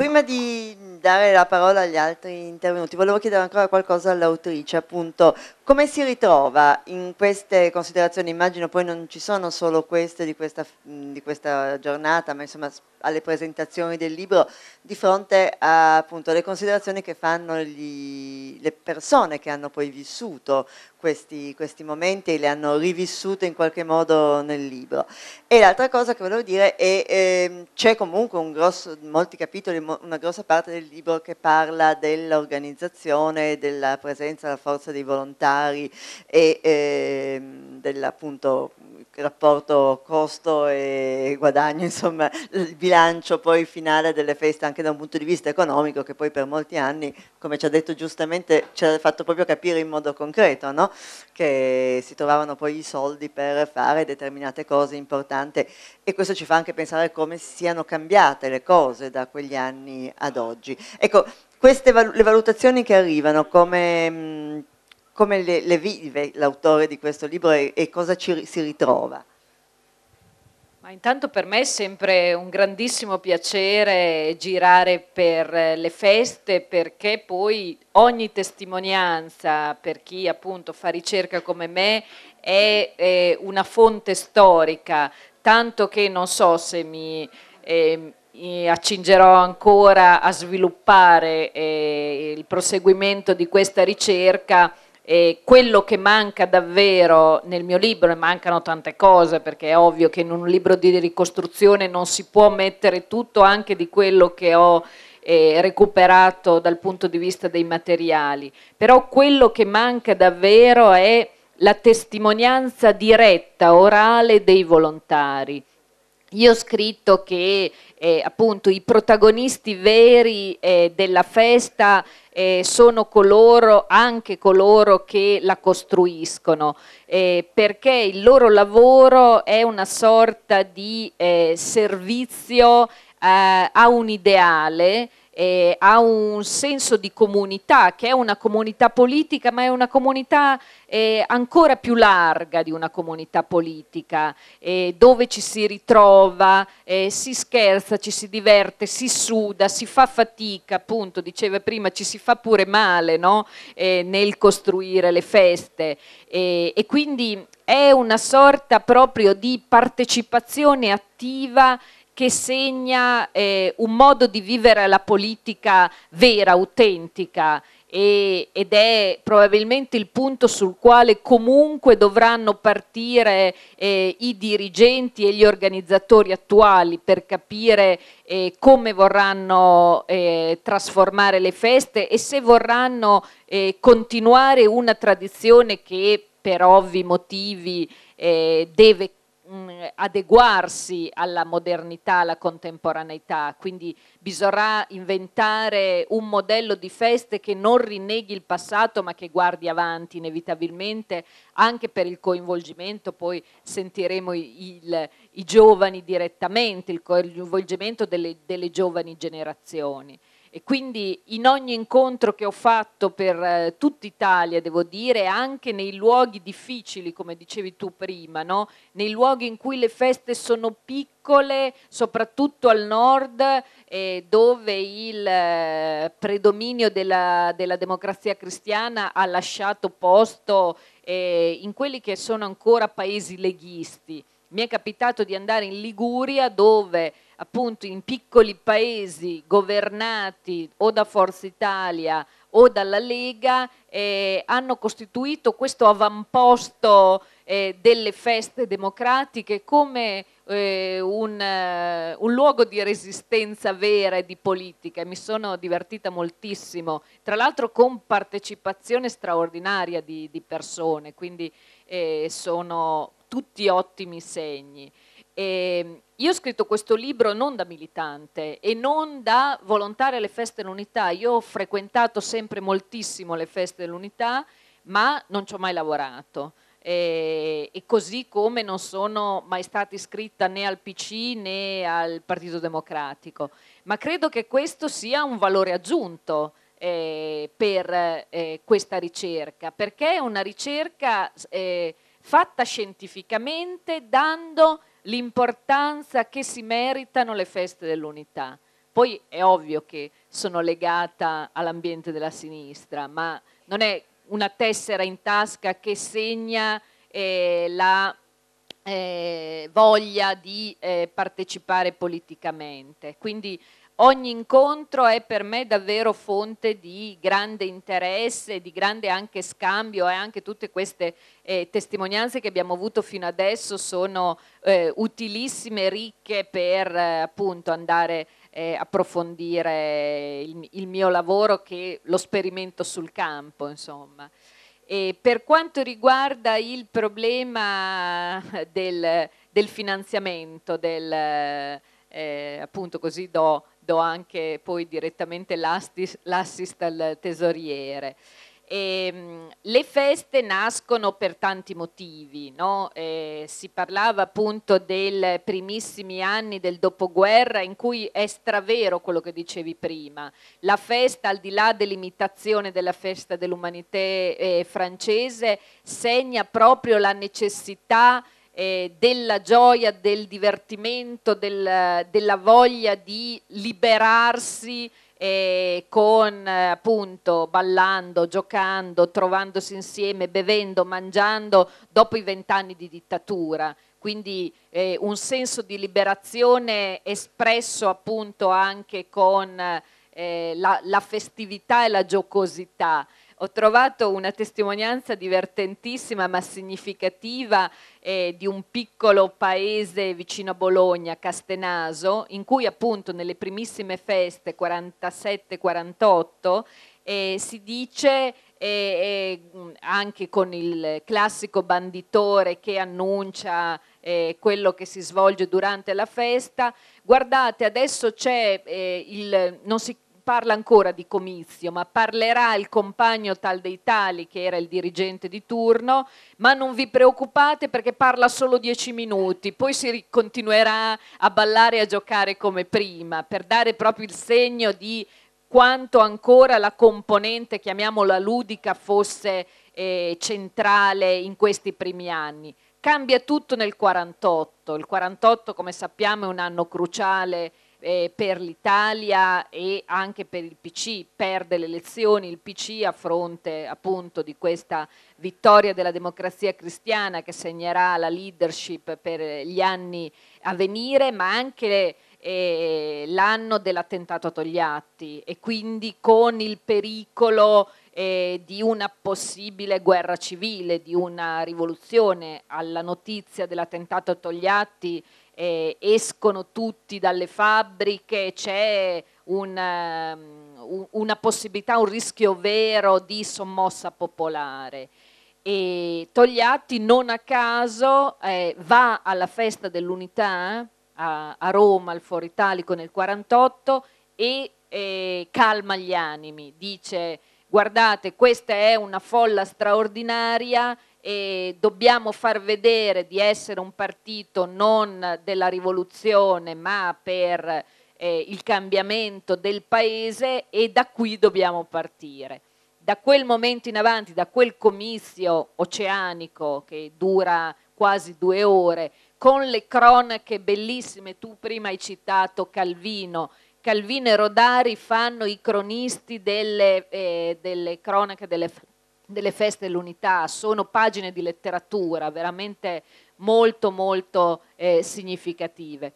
Speaker 1: Prima di dare la parola agli altri intervenuti, volevo chiedere ancora qualcosa all'autrice, appunto come si ritrova in queste considerazioni? Immagino poi non ci sono solo queste di questa, di questa giornata, ma insomma alle presentazioni del libro, di fronte a, appunto alle considerazioni che fanno gli, le persone che hanno poi vissuto questi, questi momenti e le hanno rivissute in qualche modo nel libro. E l'altra cosa che volevo dire è eh, c'è comunque un grosso, molti capitoli, una grossa parte del libro che parla dell'organizzazione, della presenza, della forza dei volontari alimentari e eh, dell'appunto rapporto costo e guadagno, insomma il bilancio poi finale delle feste anche da un punto di vista economico che poi per molti anni, come ci ha detto giustamente, ci ha fatto proprio capire in modo concreto no? che si trovavano poi i soldi per fare determinate cose importanti e questo ci fa anche pensare come siano cambiate le cose da quegli anni ad oggi. Ecco, queste val le valutazioni che arrivano come mh, come le, le vive l'autore di questo libro e, e cosa ci, si ritrova?
Speaker 2: Ma intanto per me è sempre un grandissimo piacere girare per eh, le feste perché poi ogni testimonianza per chi appunto fa ricerca come me è, è una fonte storica, tanto che non so se mi... Eh, accingerò ancora a sviluppare eh, il proseguimento di questa ricerca e quello che manca davvero nel mio libro, e mancano tante cose perché è ovvio che in un libro di ricostruzione non si può mettere tutto anche di quello che ho eh, recuperato dal punto di vista dei materiali, però quello che manca davvero è la testimonianza diretta, orale dei volontari. Io ho scritto che eh, appunto i protagonisti veri eh, della festa eh, sono coloro, anche coloro che la costruiscono, eh, perché il loro lavoro è una sorta di eh, servizio eh, a un ideale eh, ha un senso di comunità, che è una comunità politica, ma è una comunità eh, ancora più larga di una comunità politica, eh, dove ci si ritrova, eh, si scherza, ci si diverte, si suda, si fa fatica, appunto, diceva prima, ci si fa pure male no? Eh, nel costruire le feste. Eh, e quindi è una sorta proprio di partecipazione attiva che segna eh, un modo di vivere la politica vera, autentica e, ed è probabilmente il punto sul quale comunque dovranno partire eh, i dirigenti e gli organizzatori attuali per capire eh, come vorranno eh, trasformare le feste e se vorranno eh, continuare una tradizione che per ovvi motivi eh, deve Mm, adeguarsi alla modernità, alla contemporaneità, quindi bisognerà inventare un modello di feste che non rinneghi il passato ma che guardi avanti inevitabilmente anche per il coinvolgimento, poi sentiremo il, i giovani direttamente, il coinvolgimento delle, delle giovani generazioni e quindi in ogni incontro che ho fatto per eh, tutta Italia, devo dire, anche nei luoghi difficili, come dicevi tu prima, no? nei luoghi in cui le feste sono piccole, soprattutto al nord, eh, dove il eh, predominio della, della, democrazia cristiana ha lasciato posto eh, in quelli che sono ancora paesi leghisti. Mi è capitato di andare in Liguria dove appunto in piccoli paesi governati o da Forza Italia o dalla Lega eh, hanno costituito questo avamposto eh, delle feste democratiche come eh, un, eh, un, luogo di resistenza vera e di politica e mi sono divertita moltissimo, tra l'altro con partecipazione straordinaria di, di persone, quindi eh, sono tutti ottimi segni. E, ehm, io ho scritto questo libro non da militante e non da volontaria alle feste dell'unità, io ho frequentato sempre moltissimo le feste dell'unità, ma non ci ho mai lavorato. E, e così come non sono mai stata iscritta né al PC né al Partito Democratico, ma credo che questo sia un valore aggiunto eh, per eh, questa ricerca, perché è una ricerca eh, fatta scientificamente dando l'importanza che si meritano le feste dell'unità. Poi è ovvio che sono legata all'ambiente della sinistra, ma non è una tessera in tasca che segna eh, la eh, voglia di eh, partecipare politicamente. Quindi ogni incontro è per me davvero fonte di grande interesse, di grande anche scambio e anche tutte queste eh, testimonianze che abbiamo avuto fino adesso sono eh, utilissime, ricche per eh, appunto andare a eh, approfondire il, il, mio lavoro che lo sperimento sul campo, insomma. E per quanto riguarda il problema del, del finanziamento, del, eh, appunto così do do anche poi direttamente l'assist al tesoriere. E, ehm, le feste nascono per tanti motivi, no? eh, si parlava appunto dei primissimi anni del dopoguerra in cui è stravero quello che dicevi prima, la festa al di là dell'imitazione della festa dell'umanità eh, francese segna proprio la necessità di eh, della gioia, del divertimento, del, della voglia di liberarsi eh, con eh, appunto ballando, giocando, trovandosi insieme, bevendo, mangiando dopo i vent'anni di dittatura. Quindi eh, un senso di liberazione espresso appunto anche con eh, la, la festività e la giocosità ho trovato una testimonianza divertentissima ma significativa eh, di un piccolo paese vicino a Bologna, Castenaso, in cui appunto nelle primissime feste 47-48 eh, si dice eh, eh, anche con il classico banditore che annuncia eh, quello che si svolge durante la festa, guardate adesso c'è eh, il, non si parla ancora di comizio, ma parlerà il compagno tal dei tali che era il dirigente di turno, ma non vi preoccupate perché parla solo dieci minuti, poi si continuerà a ballare e a giocare come prima, per dare proprio il segno di quanto ancora la componente, chiamiamola ludica, fosse eh, centrale in questi primi anni. Cambia tutto nel 48, il 48 come sappiamo è un anno cruciale eh, per l'Italia e anche per il PC, perde le elezioni il PC a fronte appunto di questa vittoria della democrazia cristiana che segnerà la leadership per gli anni a venire, ma anche eh, l'anno dell'attentato a Togliatti e quindi con il pericolo eh, di una possibile guerra civile, di una rivoluzione. Alla notizia dell'attentato a Togliatti eh, escono tutti dalle fabbriche, c'è un, um, una possibilità, un rischio vero di sommossa popolare. E Togliatti non a caso eh, va alla festa dell'unità eh, a, a, Roma, al Foro Italico nel 1948 e eh, calma gli animi, dice guardate questa è una folla straordinaria, e dobbiamo far vedere di essere un partito non della rivoluzione ma per eh, il cambiamento del paese e da qui dobbiamo partire. Da quel momento in avanti, da quel comizio oceanico che dura quasi due ore, con le cronache bellissime, tu prima hai citato Calvino, Calvino e Rodari fanno i cronisti delle, eh, delle cronache delle delle feste dell'unità, sono pagine di letteratura veramente molto molto eh, significative.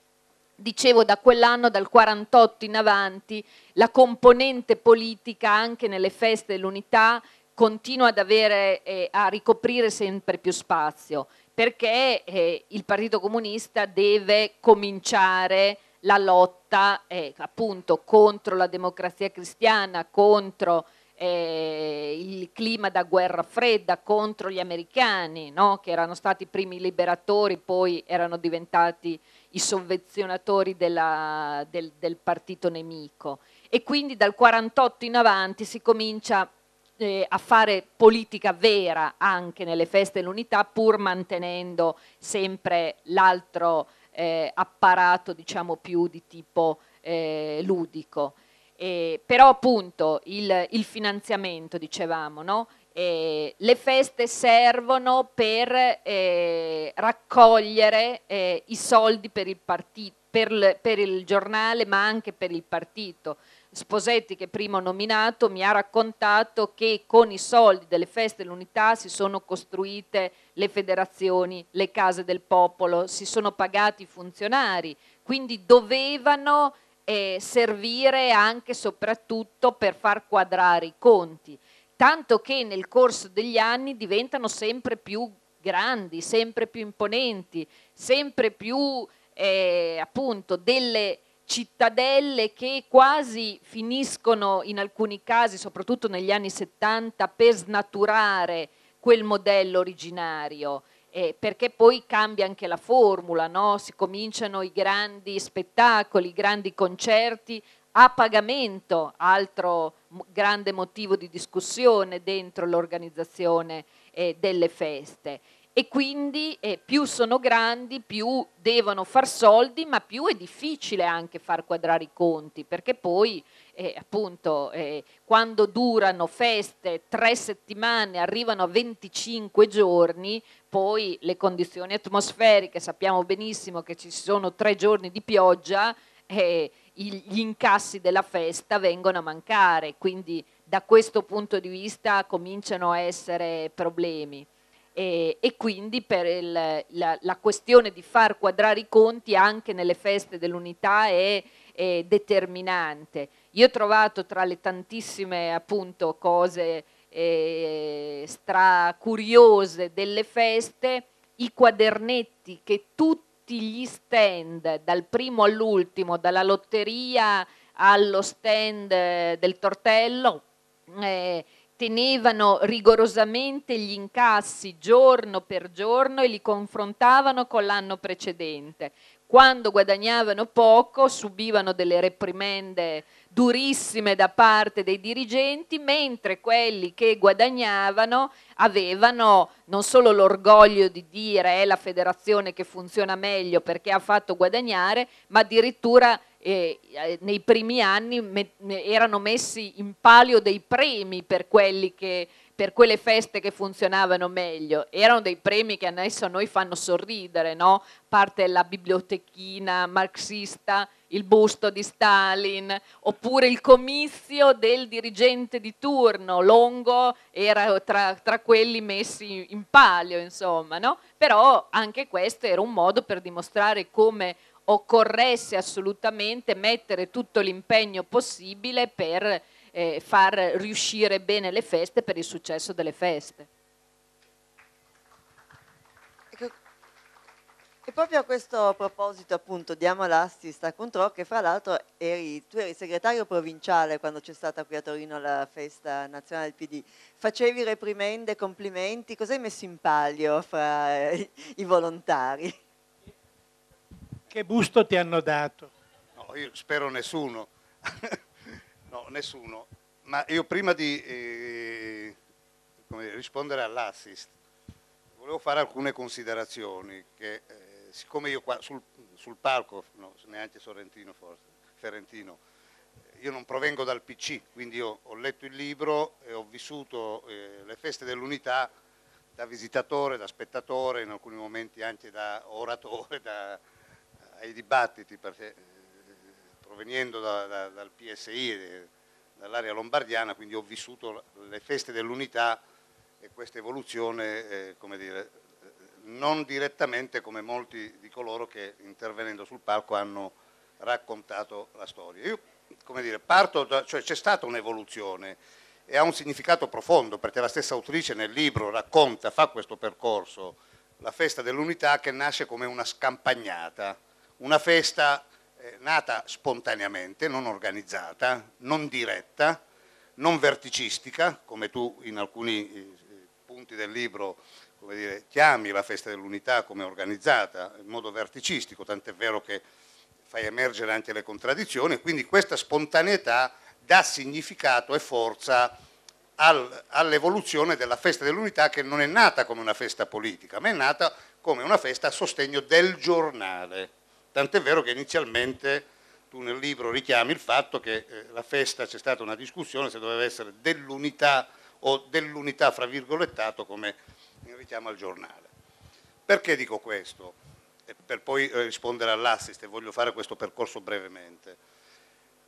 Speaker 2: Dicevo da quell'anno, dal 48 in avanti, la componente politica anche nelle feste dell'unità continua ad avere, eh, a ricoprire sempre più spazio, perché eh, il Partito Comunista deve cominciare la lotta eh, appunto contro la democrazia cristiana, contro eh, il clima da guerra fredda contro gli americani, no? che erano stati i primi liberatori, poi erano diventati i sovvenzionatori della, del, del, partito nemico. E quindi dal 48 in avanti si comincia eh, a fare politica vera anche nelle feste dell'unità, pur mantenendo sempre l'altro eh, apparato diciamo più di tipo eh, ludico. Eh, però appunto il, il finanziamento, dicevamo, no? Eh, le feste servono per eh, raccogliere eh, i soldi per il, partito, per, l, per il giornale ma anche per il partito. Sposetti, che prima ho nominato, mi ha raccontato che con i soldi delle feste dell'unità si sono costruite le federazioni, le case del popolo, si sono pagati i funzionari, quindi dovevano eh, servire anche e soprattutto per far quadrare i conti, tanto che nel corso degli anni diventano sempre più grandi, sempre più imponenti, sempre più eh, appunto delle cittadelle che quasi finiscono in alcuni casi, soprattutto negli anni 70, per snaturare quel modello originario eh, perché poi cambia anche la formula, no? si cominciano i grandi spettacoli, i grandi concerti a pagamento, altro grande motivo di discussione dentro l'organizzazione eh, delle feste. E quindi eh, più sono grandi, più devono far soldi, ma più è difficile anche far quadrare i conti, perché poi eh, appunto eh, quando durano feste tre settimane, arrivano a 25 giorni, poi le condizioni atmosferiche, sappiamo benissimo che ci sono tre giorni di pioggia, eh, gli incassi della festa vengono a mancare, quindi da questo punto di vista cominciano a essere problemi. E, e, quindi per il, la, la, questione di far quadrare i conti anche nelle feste dell'unità è, è determinante. Io ho trovato tra le tantissime appunto cose eh, stracuriose delle feste i quadernetti che tutti gli stand, dal primo all'ultimo, dalla lotteria allo stand eh, del tortello, eh, tenevano rigorosamente gli incassi giorno per giorno e li confrontavano con l'anno precedente. Quando guadagnavano poco subivano delle reprimende durissime da parte dei dirigenti, mentre quelli che guadagnavano avevano non solo l'orgoglio di dire è eh, la federazione che funziona meglio perché ha fatto guadagnare, ma addirittura eh, eh nei primi anni me erano messi in palio dei premi per quelli che per quelle feste che funzionavano meglio. Erano dei premi che adesso a noi fanno sorridere, no? Parte la bibliotechina marxista, il busto di Stalin, oppure il comizio del dirigente di turno, Longo era tra, tra quelli messi in palio, insomma, no? Però anche questo era un modo per dimostrare come occorresse assolutamente mettere tutto l'impegno possibile per eh, far riuscire bene le feste per il successo delle feste.
Speaker 1: Ecco, e proprio a questo proposito, appunto, diamo l'assist a Contrò, che fra l'altro eri, tu eri segretario provinciale quando c'è stata qui a Torino la festa nazionale del PD. Facevi reprimende, complimenti, cos'hai messo in palio fra eh, i, i volontari?
Speaker 3: Che busto ti hanno dato?
Speaker 5: No, io spero nessuno. No, nessuno. Ma io prima di eh, rispondere all'assist volevo fare alcune considerazioni che eh, siccome io qua sul, sul palco, no, neanche Sorrentino forse, Ferentino, eh, io non provengo dal PC, quindi io ho letto il libro e ho vissuto eh, le feste dell'unità da visitatore, da spettatore, in alcuni momenti anche da oratore, da, ai dibattiti, perché eh, proveniendo da, da, dal PSI, dall'area lombardiana, quindi ho vissuto le feste dell'unità e questa evoluzione, eh, come dire, non direttamente come molti di coloro che intervenendo sul palco hanno raccontato la storia. Io, come dire, parto da, cioè c'è stata un'evoluzione e ha un significato profondo perché la stessa autrice nel libro racconta, fa questo percorso, la festa dell'unità che nasce come una scampagnata, una festa nata spontaneamente, non organizzata, non diretta, non verticistica, come tu in alcuni eh, punti del libro dire, chiami la festa dell'unità come organizzata, in modo verticistico, tant'è vero che fai emergere anche le contraddizioni, quindi questa spontaneità dà significato e forza al, all'evoluzione della festa dell'unità che non è nata come una festa politica, ma è nata come una festa a sostegno del giornale. Tant'è vero che inizialmente tu nel libro richiami il fatto che eh, la festa c'è stata una discussione se doveva essere dell'unità o dell'unità fra virgolettato come richiama il giornale. Perché dico questo? E per poi eh, rispondere all'assist e voglio fare questo percorso brevemente.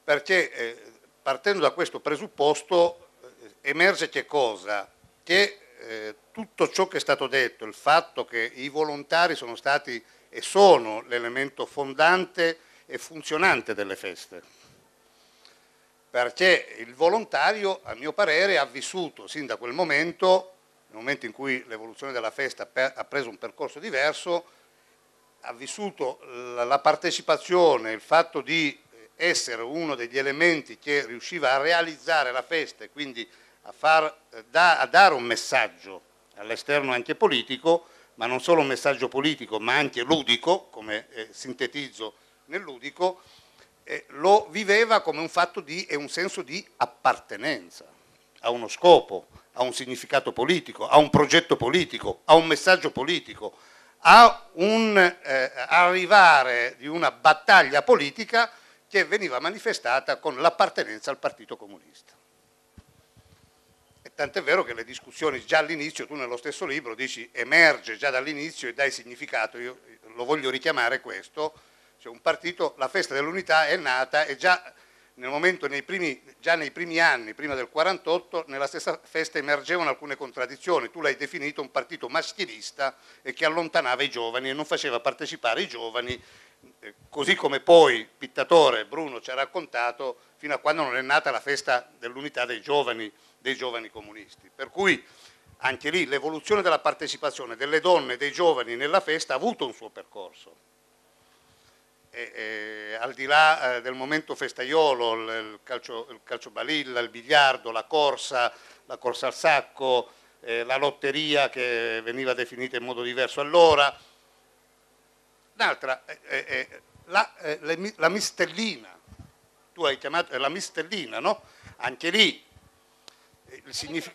Speaker 5: Perché eh, partendo da questo presupposto eh, emerge che cosa? Che eh, tutto ciò che è stato detto, il fatto che i volontari sono stati e sono l'elemento fondante e funzionante delle feste. Perché il volontario, a mio parere, ha vissuto sin da quel momento, nel momento in cui l'evoluzione della festa ha preso un percorso diverso, ha vissuto la partecipazione, il fatto di essere uno degli elementi che riusciva a realizzare la festa e quindi a, far, eh, a dare un messaggio all'esterno anche politico, ma non solo un messaggio politico, ma anche ludico, come eh, sintetizzo nel ludico, eh, lo viveva come un fatto di, e un senso di appartenenza a uno scopo, a un significato politico, a un progetto politico, a un messaggio politico, a un eh, arrivare di una battaglia politica che veniva manifestata con l'appartenenza al Partito Comunista. Tant'è vero che le discussioni già all'inizio, tu nello stesso libro dici emerge già dall'inizio e dai significato, io lo voglio richiamare questo, cioè un partito, la festa dell'unità è nata e già, momento, nei primi, già nei primi anni, prima del 48, nella stessa festa emergevano alcune contraddizioni, tu l'hai definito un partito maschilista e che allontanava i giovani e non faceva partecipare i giovani eh, così come poi Pittatore Bruno ci ha raccontato fino a quando non è nata la festa dell'unità dei giovani, dei giovani comunisti. Per cui anche lì l'evoluzione della partecipazione delle donne e dei giovani nella festa ha avuto un suo percorso. E, e, al di là eh, del momento festaiolo, il, calcio, il calciobalilla, il biliardo, la corsa, la corsa al sacco, eh, la lotteria che veniva definita in modo diverso allora, un'altra è, eh, eh, eh, la, la mistellina, tu hai chiamato la mistellina, no? Anche lì signific...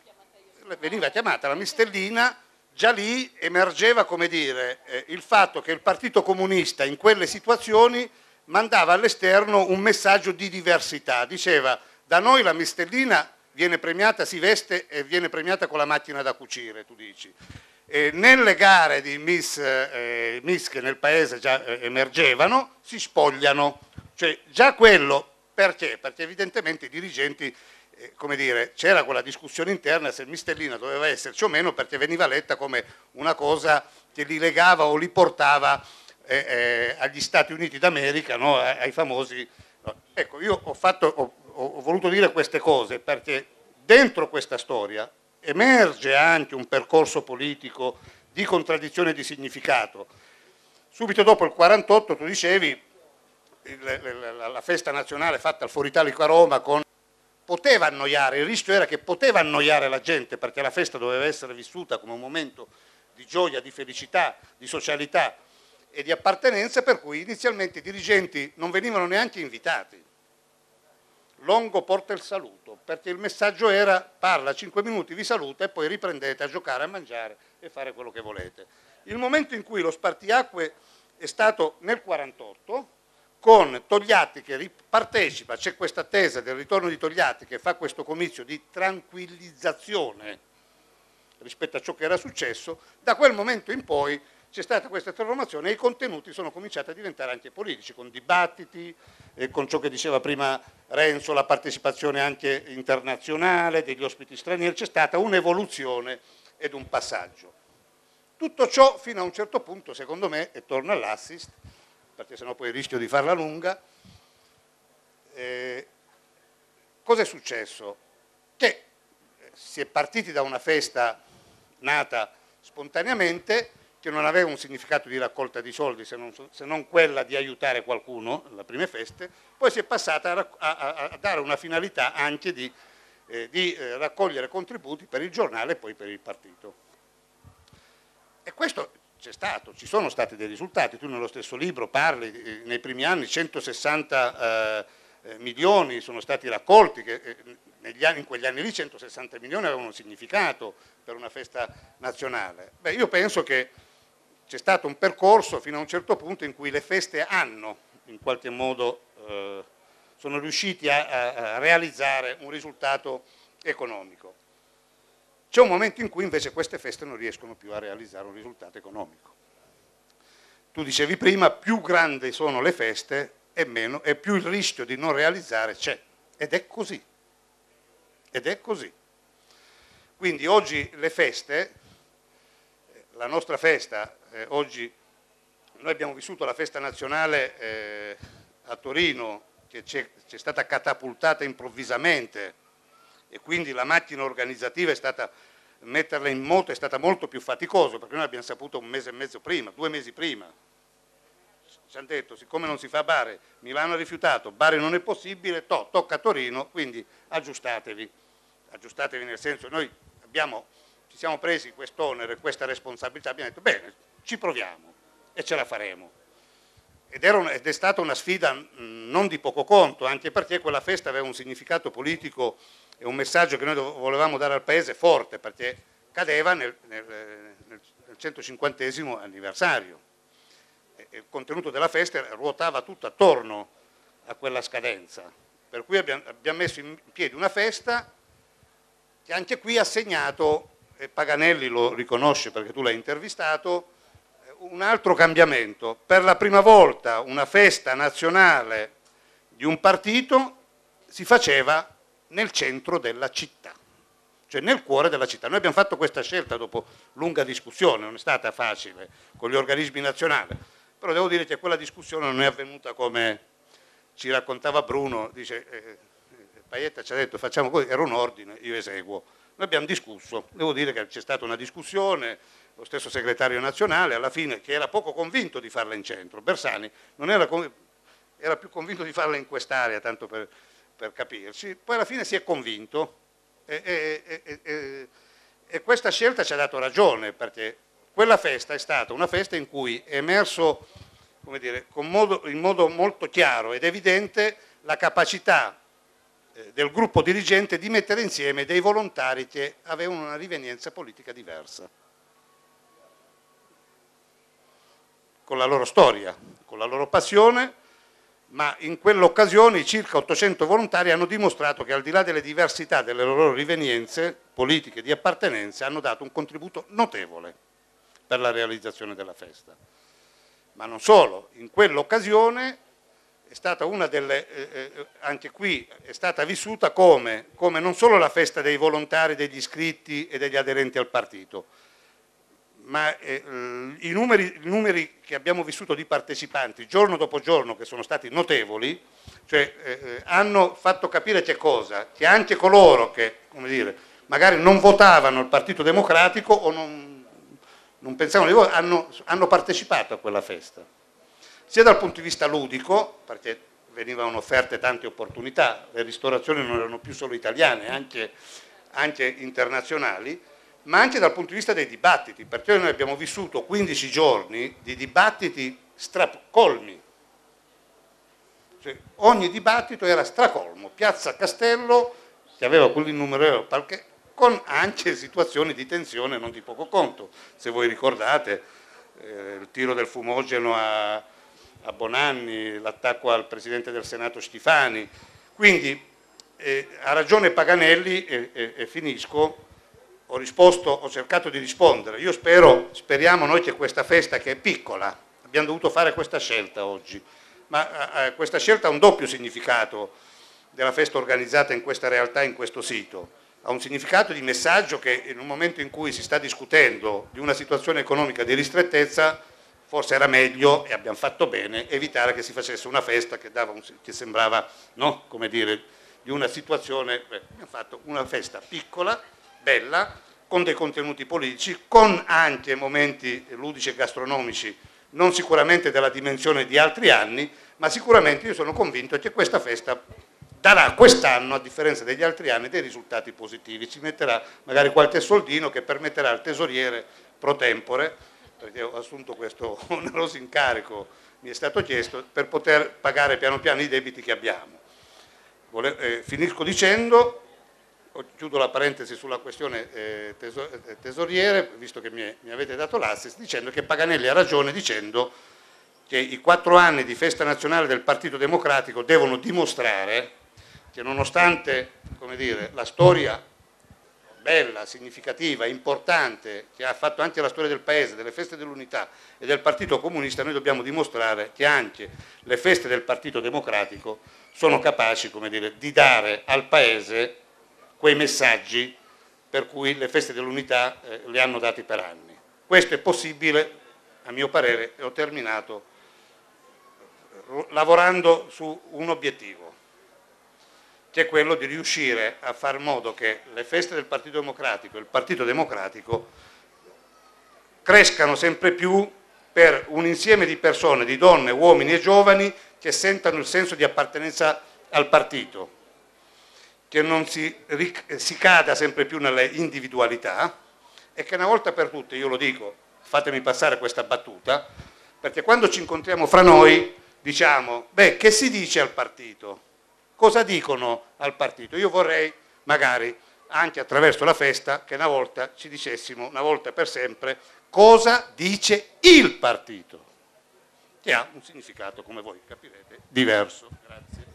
Speaker 5: veniva chiamata la mistellina, già lì emergeva come dire, il fatto che il Partito Comunista in quelle situazioni mandava all'esterno un messaggio di diversità, diceva da noi la mistellina viene premiata, si veste e viene premiata con la macchina da cucire, tu dici nelle gare di Miss, eh, Miss, che nel paese già eh, emergevano si spogliano, cioè già quello perché? Perché evidentemente i dirigenti, eh, come dire, c'era quella discussione interna se il Mistellina doveva esserci o meno perché veniva letta come una cosa che li legava o li portava eh, eh, agli Stati Uniti d'America, no? ai famosi... Ecco, io ho, fatto, ho, ho voluto dire queste cose perché dentro questa storia emerge anche un percorso politico di contraddizione di significato. Subito dopo il 48, tu dicevi, la festa nazionale fatta al Foro Italico a Roma con... poteva annoiare, il rischio era che poteva annoiare la gente perché la festa doveva essere vissuta come un momento di gioia, di felicità, di socialità e di appartenenza per cui inizialmente i dirigenti non venivano neanche invitati Longo porta il saluto, perché il messaggio era parla 5 minuti, vi saluta e poi riprendete a giocare, a mangiare e fare quello che volete. Il momento in cui lo spartiacque è stato nel 48 con Togliatti che partecipa, c'è questa tesi del ritorno di Togliatti che fa questo comizio di tranquillizzazione rispetto a ciò che era successo, da quel momento in poi c'è stata questa trasformazione e i contenuti sono cominciati a diventare anche politici, con dibattiti, eh, con ciò che diceva prima Renzo, la partecipazione anche internazionale degli ospiti stranieri, c'è stata un'evoluzione ed un passaggio. Tutto ciò fino a un certo punto, secondo me, e torno all'assist, perché sennò poi rischio di farla lunga, eh, cosa è successo? Che eh, si è partiti da una festa nata spontaneamente, che non aveva un significato di raccolta di soldi se non, se non quella di aiutare qualcuno, la prime feste, poi si è passata a, a, a dare una finalità anche di, eh, di eh, raccogliere contributi per il giornale e poi per il partito. E questo c'è stato, ci sono stati dei risultati, tu nello stesso libro parli, eh, nei primi anni 160 eh, eh, milioni sono stati raccolti, che, eh, anni, in quegli anni lì 160 milioni avevano significato per una festa nazionale. Beh, io penso che c'è stato un percorso fino a un certo punto in cui le feste hanno in qualche modo eh, sono riusciti a, a, realizzare un risultato economico. C'è un momento in cui invece queste feste non riescono più a realizzare un risultato economico. Tu dicevi prima, più grandi sono le feste e, meno, e più il rischio di non realizzare c'è. Ed è così. Ed è così. Quindi oggi le feste, la nostra festa eh, oggi noi abbiamo vissuto la festa nazionale eh, a Torino che ci è stata catapultata improvvisamente e quindi la macchina organizzativa è stata metterla in moto è stata molto più faticoso perché noi l'abbiamo saputo un mese e mezzo prima, due mesi prima. Ci hanno detto siccome non si fa bare Milano ha rifiutato, bare non è possibile, to, tocca a Torino, quindi aggiustatevi. Aggiustatevi nel senso noi abbiamo, ci siamo presi quest'onere, questa responsabilità, abbiamo detto bene, ci proviamo e ce la faremo. Ed, era, ed, è stata una sfida mm, non di poco conto, anche perché quella festa aveva un significato politico e un messaggio che noi volevamo dare al Paese forte, perché cadeva nel, nel, nel 150 anniversario. il contenuto della festa ruotava tutto attorno a quella scadenza, per cui abbiamo, abbiamo messo in piedi una festa che anche qui ha segnato, e Paganelli lo riconosce perché tu l'hai intervistato, un altro cambiamento. Per la prima volta una festa nazionale di un partito si faceva nel centro della città, cioè nel cuore della città. Noi abbiamo fatto questa scelta dopo lunga discussione, non è stata facile con gli organismi nazionali, però devo dire che quella discussione non è avvenuta come ci raccontava Bruno, dice, eh, eh Paglietta ci ha detto facciamo così, era un ordine, io eseguo. Noi abbiamo discusso, devo dire che c'è stata una discussione, lo stesso segretario nazionale, alla fine, che era poco convinto di farla in centro, Bersani era, era, più convinto di farla in quest'area, tanto per, per, capirci, poi alla fine si è convinto e, e, e, e questa scelta ci ha dato ragione, perché quella festa è stata una festa in cui è emerso dire, modo, in modo molto chiaro ed evidente la capacità eh, del gruppo dirigente di mettere insieme dei volontari che avevano una rivenienza politica diversa. con la loro storia, con la loro passione, ma in quell'occasione i circa 800 volontari hanno dimostrato che al di là delle diversità delle loro rivenienze politiche di appartenenza hanno dato un contributo notevole per la realizzazione della festa. Ma non solo, in quell'occasione è stata una delle, eh, eh, anche qui è stata vissuta come, come non solo la festa dei volontari, degli iscritti e degli aderenti al partito, ma eh, eh, i, numeri, i, numeri, che abbiamo vissuto di partecipanti giorno dopo giorno, che sono stati notevoli, cioè, eh, eh hanno fatto capire che cosa? Che anche coloro che dire, magari non votavano il Partito Democratico o non, non pensavano di votare, hanno, hanno partecipato a quella festa. Sia dal punto di vista ludico, perché venivano offerte tante opportunità, le ristorazioni non erano più solo italiane, anche, anche internazionali, ma anche dal punto di vista dei dibattiti, perché noi abbiamo vissuto 15 giorni di dibattiti stracolmi. Cioè, ogni dibattito era stracolmo, Piazza Castello, che aveva quell'innumerevole perché con anche situazioni di tensione non di poco conto. Se voi ricordate eh, il tiro del fumogeno a, a Bonanni, l'attacco al presidente del Senato Schifani. Quindi eh, ha ragione Paganelli e, e, e finisco ho risposto, ho cercato di rispondere. Io spero, speriamo noi che questa festa che è piccola, abbiamo dovuto fare questa scelta oggi, ma eh, eh, questa scelta ha un doppio significato della festa organizzata in questa realtà, in questo sito. Ha un significato di messaggio che in un momento in cui si sta discutendo di una situazione economica di ristrettezza, forse era meglio e abbiamo fatto bene evitare che si facesse una festa che, un, che sembrava, no, come dire, di una situazione, beh, abbiamo fatto una festa piccola bella, con dei contenuti politici, con anche momenti ludici e gastronomici, non sicuramente della dimensione di altri anni, ma sicuramente io sono convinto che questa festa darà quest'anno, a differenza degli altri anni, dei risultati positivi. Ci metterà magari qualche soldino che permetterà al tesoriere pro tempore, perché ho assunto questo oneroso incarico, mi è stato chiesto, per poter pagare piano piano i debiti che abbiamo. Eh, finisco dicendo chiudo la parentesi sulla questione eh, eh tesoriere, visto che mi, mi avete dato l'assist, dicendo che Paganelli ha ragione dicendo che i quattro anni di festa nazionale del Partito Democratico devono dimostrare che nonostante dire, la storia bella, significativa, importante, che ha fatto anche la storia del Paese, delle feste dell'unità e del Partito Comunista, noi dobbiamo dimostrare che anche le feste del Partito Democratico sono capaci dire, di dare al Paese quei messaggi per cui le feste dell'unità eh, le hanno dati per anni. Questo è possibile, a mio parere, e ho terminato, lavorando su un obiettivo, che è quello di riuscire a far modo che le feste del Partito Democratico e il Partito Democratico crescano sempre più per un insieme di persone, di donne, uomini e giovani che sentano il senso di appartenenza al partito, che non si, eh, si cada sempre più nelle individualità e che una volta per tutte, io lo dico, fatemi passare questa battuta, perché quando ci incontriamo fra noi diciamo, beh, che si dice al partito? Cosa dicono al partito? Io vorrei magari anche attraverso la festa che una volta ci dicessimo, una volta per sempre, cosa dice il partito, che ha un significato, come voi capirete, diverso. Grazie.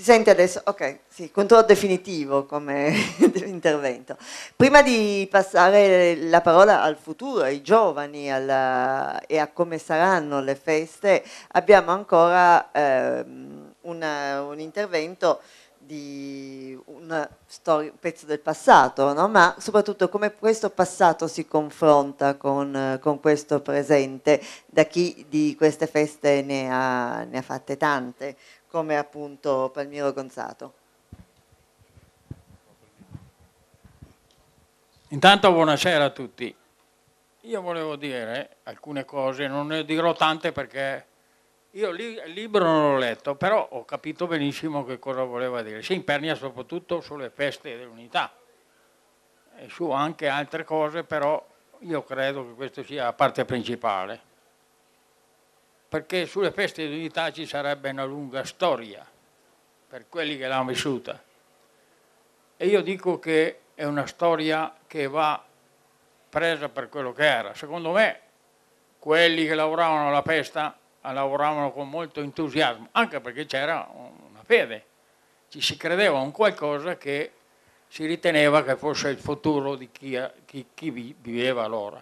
Speaker 1: Si sente adesso? Ok, sì, controllo definitivo come intervento. Prima di passare la parola al futuro, ai giovani alla, e a come saranno le feste, abbiamo ancora eh, una, un intervento di un pezzo del passato, no? ma soprattutto come questo passato si confronta con, con questo presente da chi di queste feste ne ha, ne ha fatte tante come appunto Palmiro Gonzato.
Speaker 6: Intanto buonasera a tutti. Io volevo dire alcune cose, non ne dirò tante perché io il libro non l'ho letto, però ho capito benissimo che cosa voleva dire. Si impernia soprattutto sulle feste dell'unità e su anche altre cose, però io credo che questa sia la parte principale perché sulle feste di unità ci sarebbe una lunga storia per quelli che l'hanno vissuta. E io dico che è una storia che va presa per quello che era. Secondo me quelli che lavoravano alla festa lavoravano con molto entusiasmo, anche perché c'era una fede, ci si credeva a un qualcosa che si riteneva che fosse il futuro di chi, chi, chi viveva allora.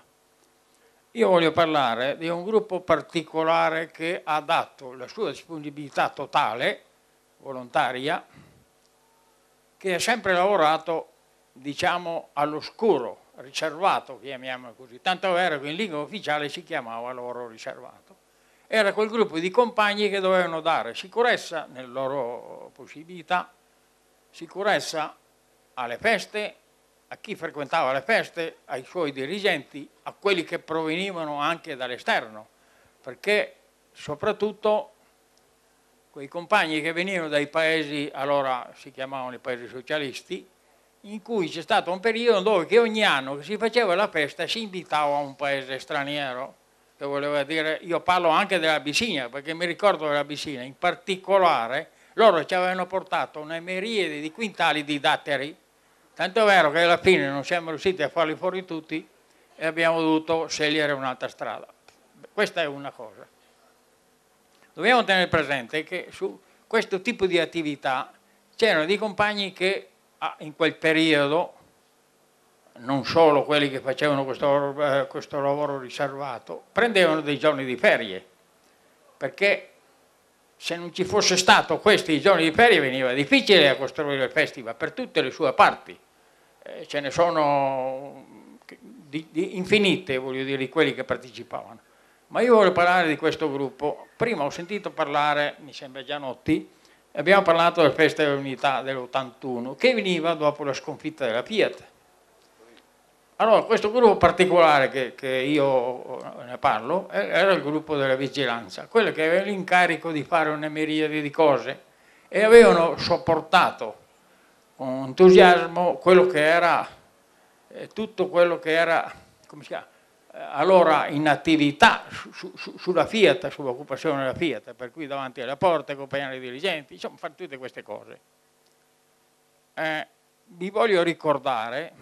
Speaker 6: Io voglio parlare di un gruppo particolare che ha dato la sua disponibilità totale, volontaria, che ha sempre lavorato, diciamo, all'oscuro, riservato, chiamiamolo così. Tanto vero che in lingua ufficiale si chiamava loro riservato. Era quel gruppo di compagni che dovevano dare sicurezza nelle loro possibilità, sicurezza alle feste, a chi frequentava le feste, ai suoi dirigenti, a quelli che provenivano anche dall'esterno, perché soprattutto quei compagni che venivano dai paesi, allora si chiamavano i paesi socialisti, in cui c'è stato un periodo dove ogni anno che si faceva la festa si invitava a un paese straniero, che voleva dire, io parlo anche della Bicina, perché mi ricordo Bicina, in particolare loro ci avevano portato una miriade di quintali di datteri, Tanto è vero che alla fine non siamo riusciti a farli fuori tutti e abbiamo dovuto scegliere un'altra strada. Questa è una cosa. Dobbiamo tenere presente che su questo tipo di attività c'erano dei compagni che in quel periodo, non solo quelli che facevano questo, eh, questo lavoro riservato, prendevano dei giorni di ferie, perché se non ci fosse stato questi giorni di ferie veniva difficile a costruire il festival per tutte le sue parti. Eh, ce ne sono di, di infinite, voglio dire, di quelli che partecipavano. Ma io voglio parlare di questo gruppo. Prima ho sentito parlare, mi sembra Gianotti, abbiamo parlato della festa dell'unità dell'81, che veniva dopo la sconfitta della Fiat. Allora, questo gruppo particolare che, che, io ne parlo eh, era il gruppo della vigilanza, quello che aveva l'incarico di fare una miriade di cose e avevano sopportato con entusiasmo quello che era eh, tutto quello che era chiama, eh, allora in attività su, su, sulla Fiat, sull'occupazione della Fiat, per cui davanti alla porta, accompagnare i dirigenti, insomma fare tutte queste cose. Eh, vi voglio ricordare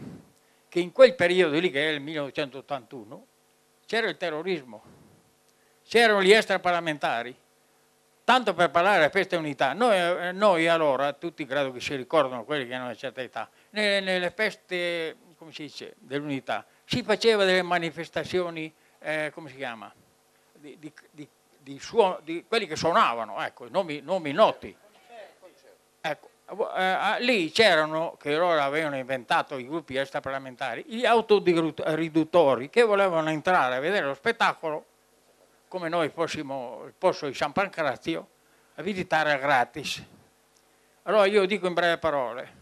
Speaker 6: che in quel periodo lì, che è il 1981, c'era il terrorismo, c'erano gli extraparlamentari, tanto per parlare a feste unità. Noi, eh, noi, allora, tutti credo che si ricordano quelli che hanno una certa età, nelle, nelle feste, come si dice, dell'unità, si faceva delle manifestazioni, eh, come si chiama, di, di, di, di, suono, di quelli che suonavano, ecco, nomi, nomi noti. Ecco, eh, ah, lì c'erano, che loro avevano inventato i gruppi extraparlamentari, gli autoriduttori che volevano entrare a vedere lo spettacolo come noi fossimo il posto di San Pancrazio a visitare gratis. Allora io dico in breve parole,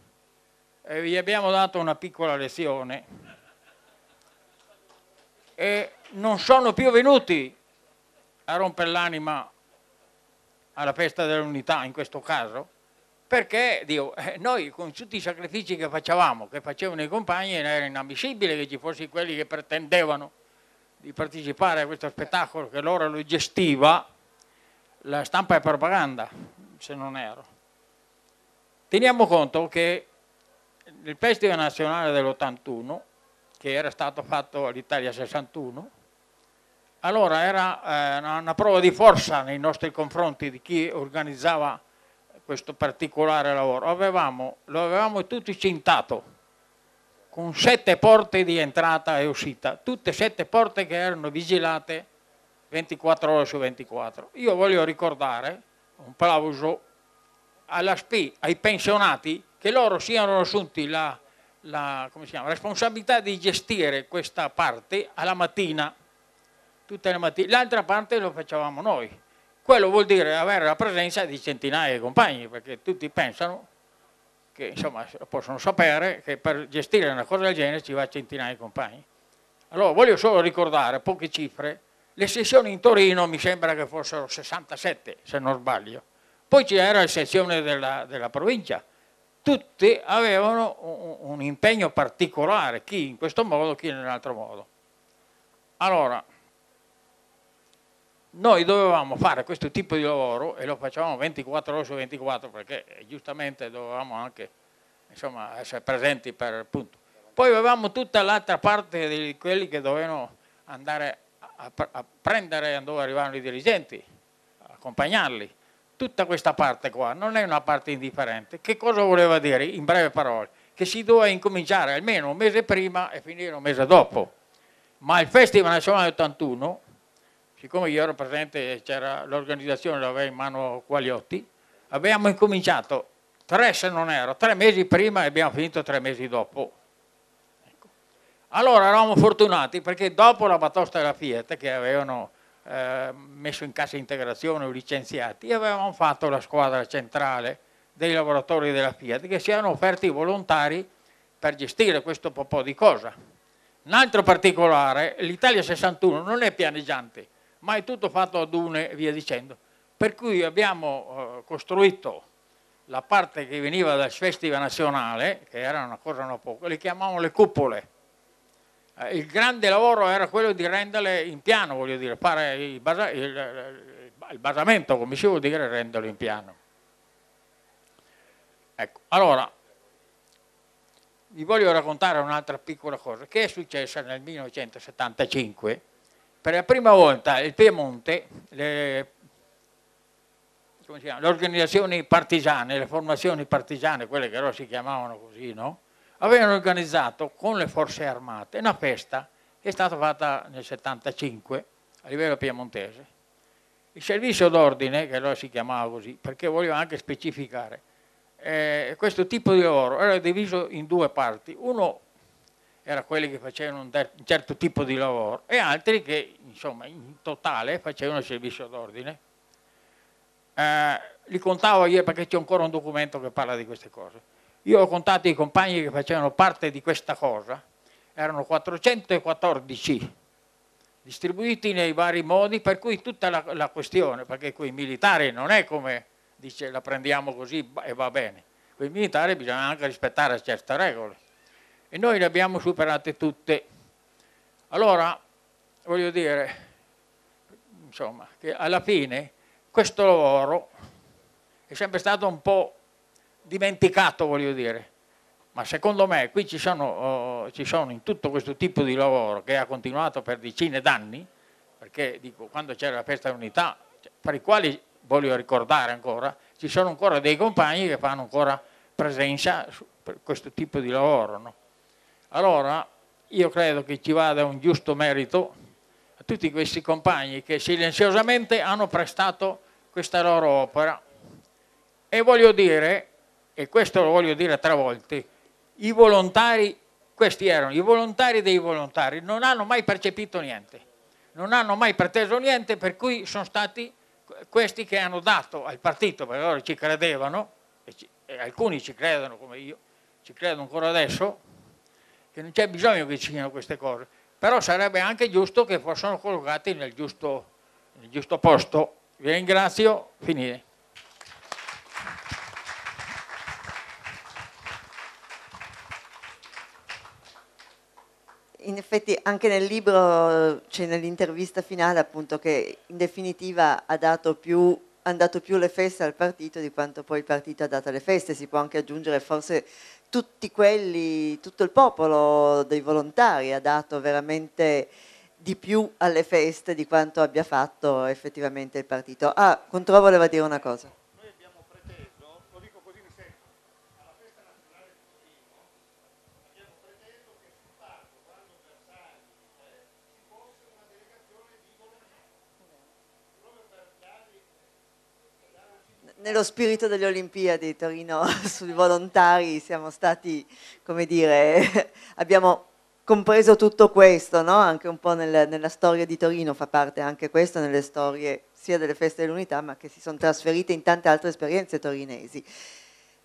Speaker 6: eh, vi abbiamo dato una piccola lezione e non sono più venuti a rompere l'anima alla festa dell'unità in questo caso, perché Dio, eh, noi con tutti i sacrifici che facevamo, che facevano i compagni, era inammissibile che ci fossero quelli che pretendevano di partecipare a questo spettacolo che loro lo gestiva, la stampa è propaganda, se non ero. Teniamo conto che il Festival Nazionale dell'81, che era stato fatto all'Italia 61, allora era eh, una prova di forza nei nostri confronti di chi organizzava questo particolare lavoro. Avevamo, lo avevamo tutti cintato con sette porte di entrata e uscita, tutte sette porte che erano vigilate 24 ore su 24. Io voglio ricordare un plauso alla SPI, ai pensionati, che loro siano assunti la, la chiama, responsabilità di gestire questa parte alla mattina, tutte le mattine, l'altra parte lo facevamo noi. Quello vuol dire avere la presenza di centinaia di compagni, perché tutti pensano che insomma possono sapere che per gestire una cosa del genere ci va centinaia di compagni. Allora voglio solo ricordare poche cifre, le sessioni in Torino mi sembra che fossero 67 se non sbaglio, poi c'era la sezione della, della provincia, tutte avevano un, un impegno particolare, chi in questo modo, chi in un altro modo. Allora, noi dovevamo fare questo tipo di lavoro e lo facevamo 24 ore su 24 perché eh, giustamente dovevamo anche insomma, essere presenti per il punto. Poi avevamo tutta l'altra parte di quelli che dovevano andare a, a prendere dove arrivavano i dirigenti, accompagnarli. Tutta questa parte qua non è una parte indifferente. Che cosa voleva dire in breve parole? Che si doveva incominciare almeno un mese prima e finire un mese dopo. Ma il Festival Nazionale 81 siccome io ero presente, e c'era l'organizzazione, l'aveva in mano Quagliotti, abbiamo incominciato tre se non ero, tre mesi prima e abbiamo finito tre mesi dopo. Ecco. Allora eravamo fortunati perché dopo la batosta della Fiat che avevano eh, messo in cassa integrazione o licenziati, avevamo fatto la squadra centrale dei lavoratori della Fiat che si erano offerti volontari per gestire questo po' di cosa. Un altro particolare, l'Italia 61 non è pianeggiante, ma è tutto fatto a dune e via dicendo. Per cui abbiamo eh, costruito la parte che veniva dal festival nazionale, che era una cosa non poco, le chiamavamo le cupole. Eh, il grande lavoro era quello di renderle in piano, voglio dire, fare il, basa, il, eh, il basamento, come si vuol dire, renderlo in piano. Ecco, allora, vi voglio raccontare un'altra piccola cosa che è successa nel 1975 per la prima volta il Piemonte, le, chiama, le organizzazioni partigiane, le formazioni partigiane, quelle che allora si chiamavano così, no? avevano organizzato con le forze armate una festa che è stata fatta nel 75 a livello piemontese. Il servizio d'ordine, che allora si chiamava così, perché volevo anche specificare, eh, questo tipo di lavoro era diviso in due parti. Uno era quelli che facevano un, un, certo tipo di lavoro e altri che insomma in totale facevano il servizio d'ordine. Eh, li contavo io perché c'è ancora un documento che parla di queste cose. Io ho contato i compagni che facevano parte di questa cosa, erano 414 distribuiti nei vari modi, per cui tutta la, la questione, perché quei militari non è come dice la prendiamo così e va bene, quei militari bisogna anche rispettare certe regole e noi le abbiamo superate tutte. Allora, voglio dire, insomma, che alla fine questo lavoro è sempre stato un po' dimenticato, voglio dire, ma secondo me qui ci sono, oh, ci sono in tutto questo tipo di lavoro che ha continuato per decine d'anni, perché dico, quando c'era la festa dell'unità, cioè, per i quali voglio ricordare ancora, ci sono ancora dei compagni che fanno ancora presenza per questo tipo di lavoro, no? Allora io credo che ci vada un giusto merito a tutti questi compagni che silenziosamente hanno prestato questa loro opera e voglio dire, e questo lo voglio dire tre volte, i volontari, questi erano i volontari dei volontari, non hanno mai percepito niente, non hanno mai preteso niente, per cui sono stati questi che hanno dato al partito, perché loro ci credevano, e, ci, e alcuni ci credono come io, ci credo ancora adesso, che non c'è bisogno che ci siano queste cose, però sarebbe anche giusto che fossero collocate nel giusto, nel giusto posto. Vi ringrazio, finire.
Speaker 1: in effetti anche nel libro eh, c'è nell'intervista finale appunto che in definitiva ha dato più andato più le feste al partito di quanto poi il partito ha dato alle feste, si può anche aggiungere forse tutti quelli, tutto il popolo dei volontari ha dato veramente di più alle feste di quanto abbia fatto effettivamente il partito. Ah, Controvo voleva dire una cosa. nello spirito delle Olimpiadi Torino sui volontari siamo stati, come dire, abbiamo compreso tutto questo, no? anche un po' nel, nella storia di Torino fa parte anche questo, nelle storie sia delle feste dell'unità ma che si sono trasferite in tante altre esperienze torinesi.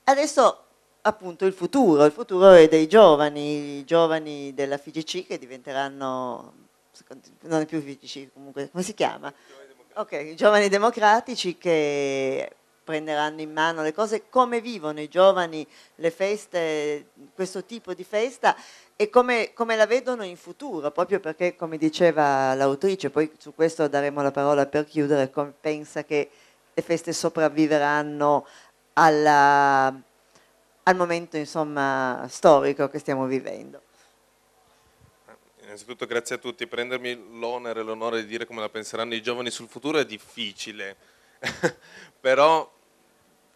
Speaker 1: Adesso appunto il futuro, il futuro è dei giovani, i giovani della FGC che diventeranno, non è più FGC comunque, come si chiama? Ok, i giovani democratici che prenderanno in mano le cose, come vivono i giovani le feste, questo tipo di festa e come, come la vedono in futuro, proprio perché come diceva l'autrice, poi su questo daremo la parola per chiudere, come pensa che le feste sopravviveranno alla, al momento insomma, storico che stiamo vivendo.
Speaker 7: Innanzitutto grazie a tutti, prendermi l'onere e l'onore di dire come la penseranno i giovani sul futuro è difficile, però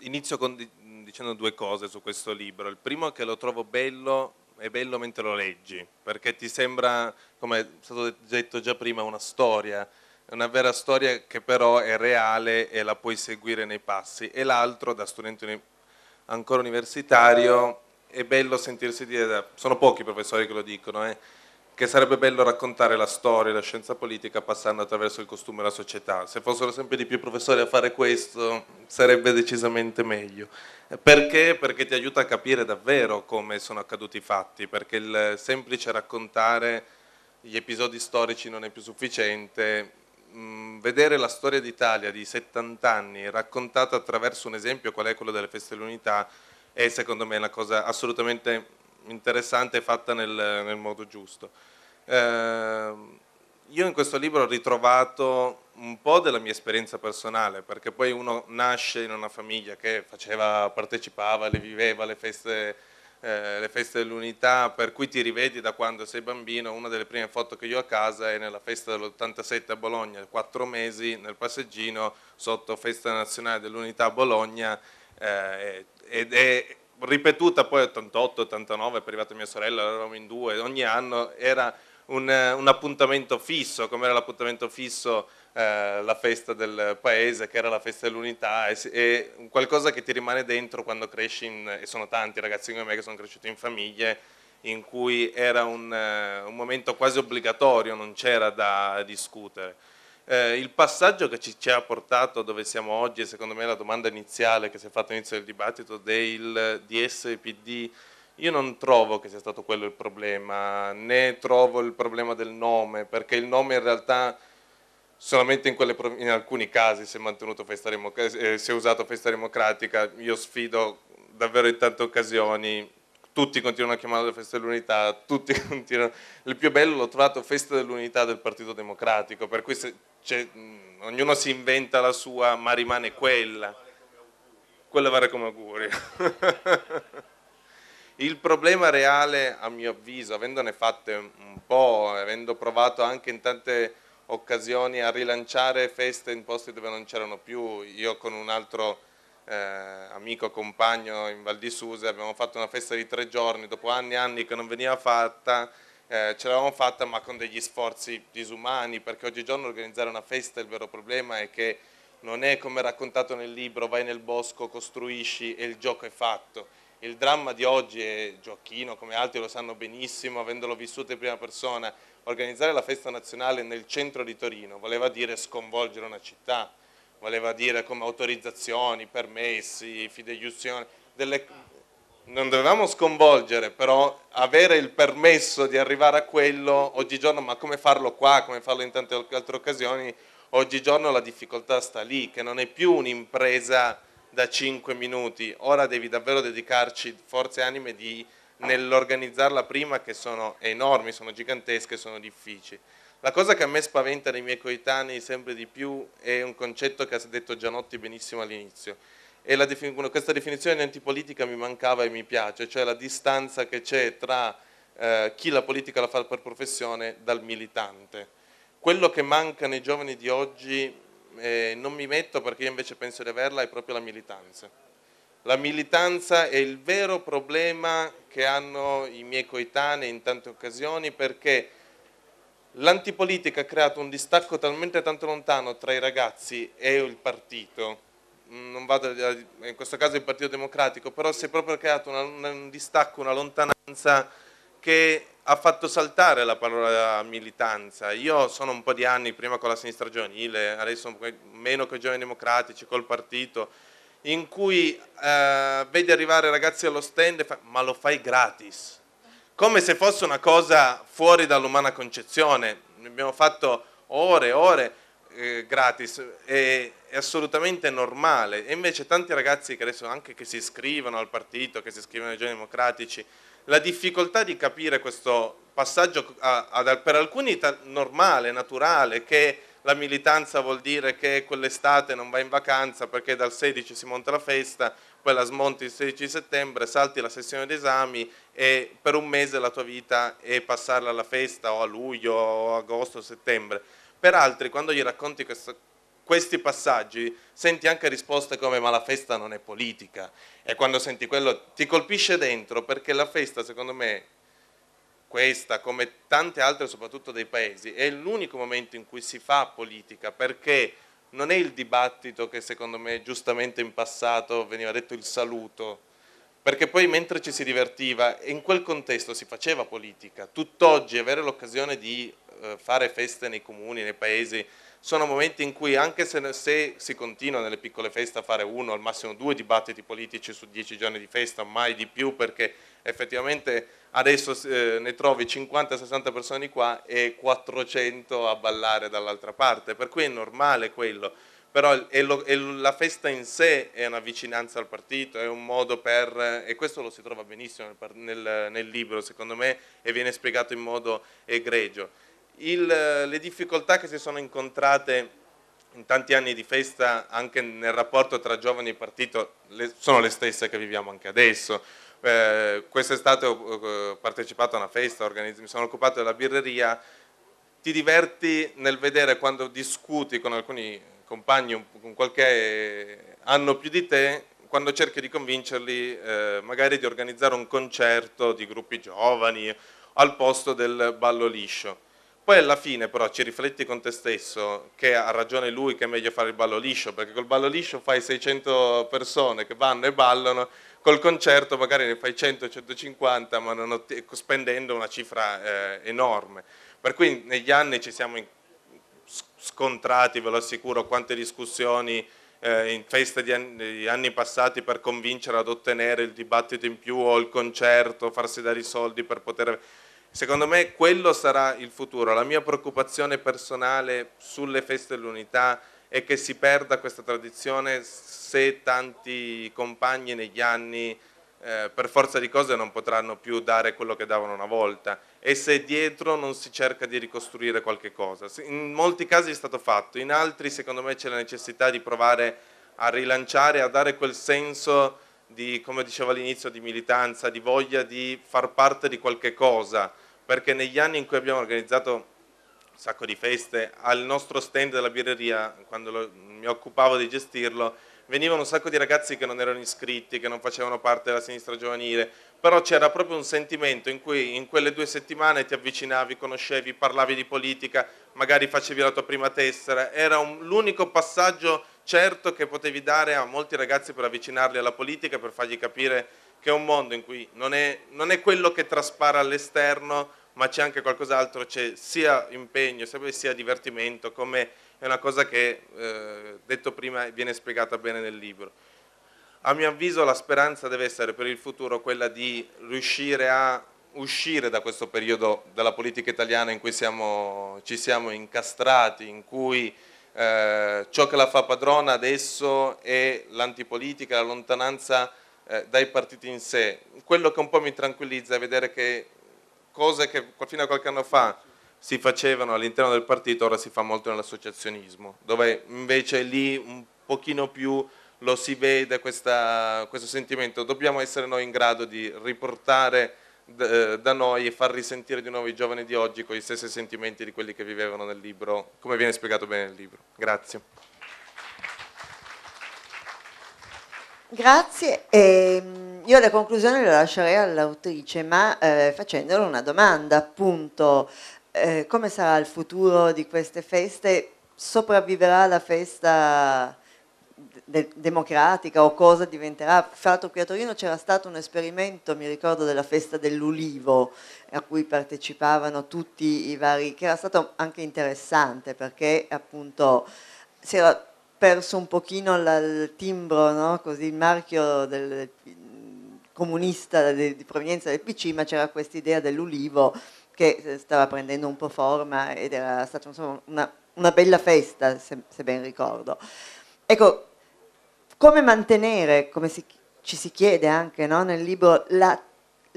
Speaker 7: inizio con, dicendo due cose su questo libro. Il primo è che lo trovo bello, è bello mentre lo leggi, perché ti sembra, come è stato detto già prima, una storia, una vera storia che però è reale e la puoi seguire nei passi. E l'altro, da studente ancora universitario, è bello sentirsi dire, sono pochi i professori che lo dicono, eh, che sarebbe bello raccontare la storia e la scienza politica passando attraverso il costume e la società. Se fossero sempre di più professori a fare questo sarebbe decisamente meglio. Perché? Perché ti aiuta a capire davvero come sono accaduti i fatti, perché il semplice raccontare gli episodi storici non è più sufficiente. Mm, vedere la storia d'Italia di 70 anni raccontata attraverso un esempio qual è quello delle feste dell'unità è secondo me una cosa assolutamente interessante e fatta nel, nel, modo giusto. Eh, io in questo libro ho ritrovato un po' della mia esperienza personale, perché poi uno nasce in una famiglia che faceva, partecipava, le viveva le feste, eh, feste dell'unità, per cui ti rivedi da quando sei bambino, una delle prime foto che io ho a casa è nella festa dell'87 a Bologna, quattro mesi nel passeggino sotto Festa Nazionale dell'Unità a Bologna, eh, ed è ripetuta poi 88, 89, è arrivata mia sorella, eravamo in due, ogni anno era un, un appuntamento fisso, come era l'appuntamento fisso eh, la festa del paese, che era la festa dell'unità, e, e, qualcosa che ti rimane dentro quando cresci, in, e sono tanti ragazzi come me che sono cresciuti in famiglie, in cui era un, eh, un momento quasi obbligatorio, non c'era da discutere. Eh, il passaggio che ci, ci, ha portato dove siamo oggi, e secondo me la domanda iniziale che si è fatta all'inizio del dibattito del DSPD, io non trovo che sia stato quello il problema, né trovo il problema del nome, perché il nome in realtà solamente in, quelle, in alcuni casi si è, eh, si è usato festa democratica, io sfido davvero in tante occasioni tutti continuano a chiamarla festa dell'unità, tutti continuano... Il più bello l'ho trovato festa dell'unità del Partito Democratico, per cui mh, ognuno si inventa la sua, ma rimane quella. Quella vale come augurio. Il problema reale, a mio avviso, avendone fatte un po', avendo provato anche in tante occasioni a rilanciare feste in posti dove non c'erano più, io con un altro eh, amico, compagno in Val di Susa, abbiamo fatto una festa di tre giorni, dopo anni e anni che non veniva fatta, eh, ce l'avevamo fatta ma con degli sforzi disumani, perché oggigiorno organizzare una festa il vero problema è che non è come raccontato nel libro, vai nel bosco, costruisci e il gioco è fatto. Il dramma di oggi è Gioacchino, come altri lo sanno benissimo, avendolo vissuto in prima persona, organizzare la festa nazionale nel centro di Torino voleva dire sconvolgere una città, voleva dire come autorizzazioni, permessi, fideiussione, delle... non dovevamo sconvolgere, però avere il permesso di arrivare a quello oggigiorno, ma come farlo qua, come farlo in tante altre occasioni, oggigiorno la difficoltà sta lì, che non è più un'impresa da 5 minuti, ora devi davvero dedicarci forze e anime nell'organizzarla prima che sono enormi, sono gigantesche, sono difficili. La cosa che a me spaventa nei miei coetanei sempre di più è un concetto che ha detto Gianotti benissimo all'inizio. Defin questa definizione di antipolitica mi mancava e mi piace, cioè la distanza che c'è tra eh, chi la politica la fa per professione dal militante. Quello che manca nei giovani di oggi, eh, non mi metto perché io invece penso di averla, è proprio la militanza. La militanza è il vero problema che hanno i miei coetanei in tante occasioni perché L'antipolitica ha creato un distacco talmente tanto lontano tra i ragazzi e il partito, mm, non vado a, in questo caso il Partito Democratico, però si è proprio creato un, un distacco, una lontananza che ha fatto saltare la parola militanza. Io sono un po' di anni, prima con la sinistra giovanile, adesso meno con i giovani democratici, col partito, in cui eh, vedi arrivare ragazzi allo stand e fa, ma lo fai gratis, come se fosse una cosa fuori dall'umana concezione. Abbiamo fatto ore e ore eh, gratis, è, è, assolutamente normale. E invece tanti ragazzi che adesso anche che si iscrivono al partito, che si iscrivono ai giovani democratici, la difficoltà di capire questo passaggio a, a, per alcuni normale, naturale, che la militanza vuol dire che quell'estate non va in vacanza perché dal 16 si monta la festa quella smonti il 16 settembre, salti la sessione d'esami e per un mese la tua vita è passarla alla festa o a luglio, o agosto, settembre. Per altri, quando gli racconti questo, questi passaggi, senti anche risposte come ma la festa non è politica. E quando senti quello ti colpisce dentro perché la festa, secondo me, questa, come tante altre soprattutto dei paesi, è l'unico momento in cui si fa politica perché non è il dibattito che secondo me giustamente in passato veniva detto il saluto, perché poi mentre ci si divertiva in quel contesto si faceva politica, tutt'oggi avere l'occasione di eh, fare feste nei comuni, nei paesi, sono momenti in cui anche se, se, si continua nelle piccole feste a fare uno, al massimo due dibattiti politici su dieci giorni di festa, mai di più perché effettivamente adesso eh, ne trovi 50-60 persone qua e 400 a ballare dall'altra parte, per cui è normale quello, però è lo, è la festa in sé è una vicinanza al partito, è un modo per, eh, e questo lo si trova benissimo nel, nel, nel libro secondo me e viene spiegato in modo egregio. Il, eh, le difficoltà che si sono incontrate in tanti anni di festa anche nel rapporto tra giovani e partito sono le stesse che viviamo anche adesso, eh, Quest'estate ho eh, partecipato a una festa, mi sono occupato della birreria, ti diverti nel vedere quando discuti con alcuni compagni, con qualche anno più di te, quando cerchi di convincerli eh, magari di organizzare un concerto di gruppi giovani al posto del ballo liscio. Poi alla fine però ci rifletti con te stesso che ha ragione lui che è meglio fare il ballo liscio, perché col ballo liscio fai 600 persone che vanno e ballano, col concerto magari ne fai 100-150, ma otti- spendendo una cifra eh, enorme. Per cui negli anni ci siamo in- scontrati, ve lo assicuro, quante discussioni eh, in feste di anni, di anni passati per convincere ad ottenere il dibattito in più o il concerto, farsi dare i soldi per poter Secondo me quello sarà il futuro. La mia preoccupazione personale sulle feste dell'unità è che si perda questa tradizione se tanti compagni negli anni eh, per forza di cose non potranno più dare quello che davano una volta e se dietro non si cerca di ricostruire qualche cosa. In molti casi è stato fatto, in altri secondo me c'è la necessità di provare a rilanciare, a dare quel senso di, come dicevo all'inizio, di militanza, di voglia di far parte di qualche cosa perché negli anni in cui abbiamo organizzato un sacco di feste, al nostro stand della birreria, quando lo, mi occupavo di gestirlo, venivano un sacco di ragazzi che non erano iscritti, che non facevano parte della sinistra giovanile, però c'era proprio un sentimento in cui in quelle due settimane ti avvicinavi, conoscevi, parlavi di politica, magari facevi la tua prima tessera, era l'unico passaggio certo che potevi dare a molti ragazzi per avvicinarli alla politica, per fargli capire che è un mondo in cui non è, non è quello che traspara all'esterno, ma c'è anche qualcos'altro, c'è sia impegno, sia divertimento, come è una cosa che, eh, detto prima, viene spiegata bene nel libro. A mio avviso la speranza deve essere per il futuro quella di riuscire a uscire da questo periodo della politica italiana in cui siamo, ci siamo incastrati, in cui eh, ciò che la fa padrona adesso è l'antipolitica, la lontananza eh, dai partiti in sé. Quello che un po' mi tranquillizza è vedere che cose che fino a qualche anno fa si facevano all'interno del partito, ora si fa molto nell'associazionismo, dove invece lì un pochino più lo si vede questa, questo sentimento, dobbiamo essere noi in grado di riportare eh, da noi e far risentire di nuovo i giovani di oggi con gli stessi sentimenti di quelli che vivevano nel libro, come viene spiegato bene nel libro. Grazie.
Speaker 1: Grazie. Eh, io la conclusione la lascerei all'autrice, ma eh, facendole una domanda, appunto, eh, come sarà il futuro di queste feste? Sopravviverà la festa de democratica o cosa diventerà? Fra l'altro qui a Torino c'era stato un esperimento, mi ricordo, della festa dell'ulivo, a cui partecipavano tutti i vari, che era stato anche interessante perché appunto si era perso un pochino la, il timbro, no? Così, il marchio del, del, mm, comunista di, di provenienza del PC, ma c'era questa idea dell'ulivo che eh, stava prendendo un po' forma ed era stata insomma, una, una, bella festa, se, se, ben ricordo. Ecco, come mantenere, come si, ci si chiede anche no, nel libro, la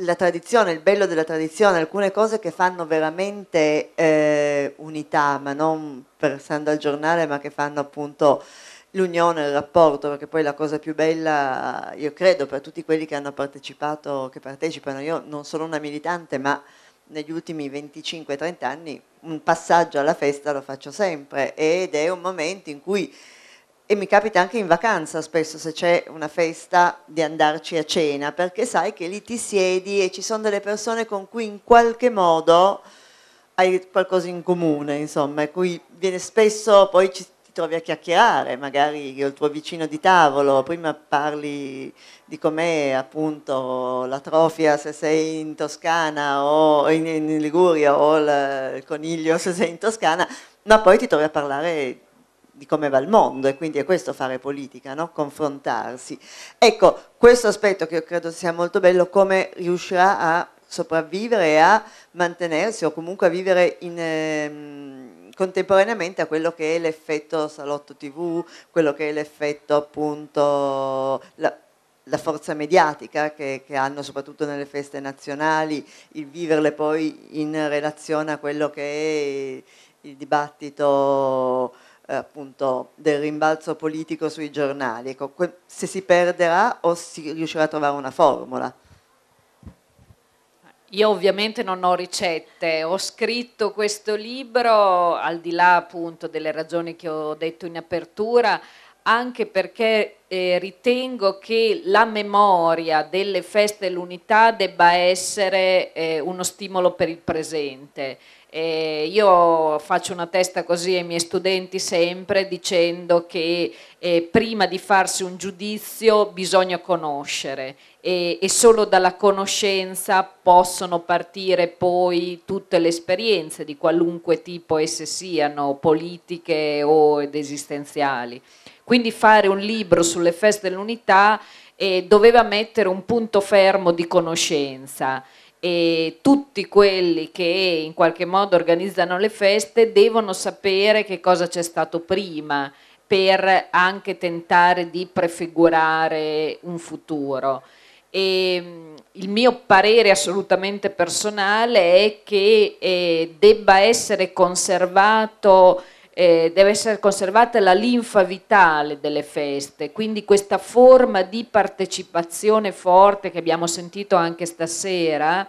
Speaker 1: la tradizione, il bello della tradizione, alcune cose che fanno veramente eh, unità, ma non pensando al giornale, ma che fanno appunto l'unione, il rapporto, perché poi la cosa più bella, io credo, per tutti quelli che hanno partecipato, che partecipano, io non sono una militante, ma negli ultimi 25-30 anni un passaggio alla festa lo faccio sempre ed è un momento in cui e mi capita anche in vacanza spesso se c'è una festa di andarci a cena, perché sai che lì ti siedi e ci sono delle persone con cui in qualche modo hai qualcosa in comune, insomma, e cui viene spesso poi ci, ti trovi a chiacchierare, magari io il tuo vicino di tavolo, prima parli di com'è appunto la trofia se sei in Toscana o in, in Liguria o il, il coniglio se sei in Toscana, ma poi ti trovi a parlare di come va il mondo e quindi è questo fare politica, no? confrontarsi. Ecco, questo aspetto che io credo sia molto bello, come riuscirà a sopravvivere e a mantenersi o comunque a vivere in, eh, contemporaneamente a quello che è l'effetto salotto tv, quello che è l'effetto appunto... La, la forza mediatica che, che, hanno soprattutto nelle feste nazionali, il viverle poi in relazione a quello che è il dibattito eh, appunto del rimbalzo politico sui giornali. Ecco, se si perderà o si riuscirà a trovare una formula?
Speaker 2: Io ovviamente non ho ricette, ho scritto questo libro al di là appunto delle ragioni che ho detto in apertura, anche perché eh, ritengo che la memoria delle feste dell'unità debba essere eh, uno stimolo per il presente. Eh, io faccio una testa così ai miei studenti sempre dicendo che eh, prima di farsi un giudizio bisogna conoscere e, e, solo dalla conoscenza possono partire poi tutte le esperienze di qualunque tipo esse siano, politiche o ed esistenziali. Quindi fare un libro sulle feste dell'unità eh, doveva mettere un punto fermo di conoscenza e tutti quelli che in qualche modo organizzano le feste devono sapere che cosa c'è stato prima per anche tentare di prefigurare un futuro. E mm, il mio parere assolutamente personale è che eh, debba essere conservato eh, deve essere conservata la linfa vitale delle feste, quindi questa forma di partecipazione forte che abbiamo sentito anche stasera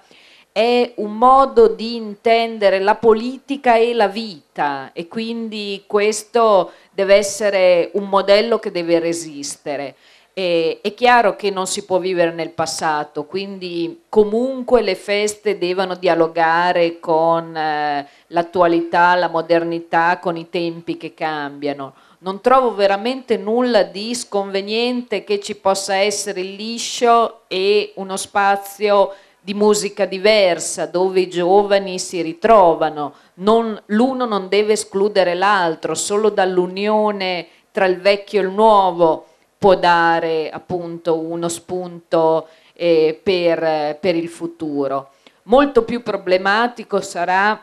Speaker 2: è un modo di intendere la politica e la vita e quindi questo deve essere un modello che deve resistere. Eh, è chiaro che non si può vivere nel passato, quindi comunque le feste devono dialogare con eh, l'attualità, la modernità, con i tempi che cambiano. Non trovo veramente nulla di sconveniente che ci possa essere il liscio e uno spazio di musica diversa dove i giovani si ritrovano. Non, l'uno non deve escludere l'altro, solo dall'unione tra il vecchio e il nuovo può dare appunto uno spunto eh, per, per, il futuro. Molto più problematico sarà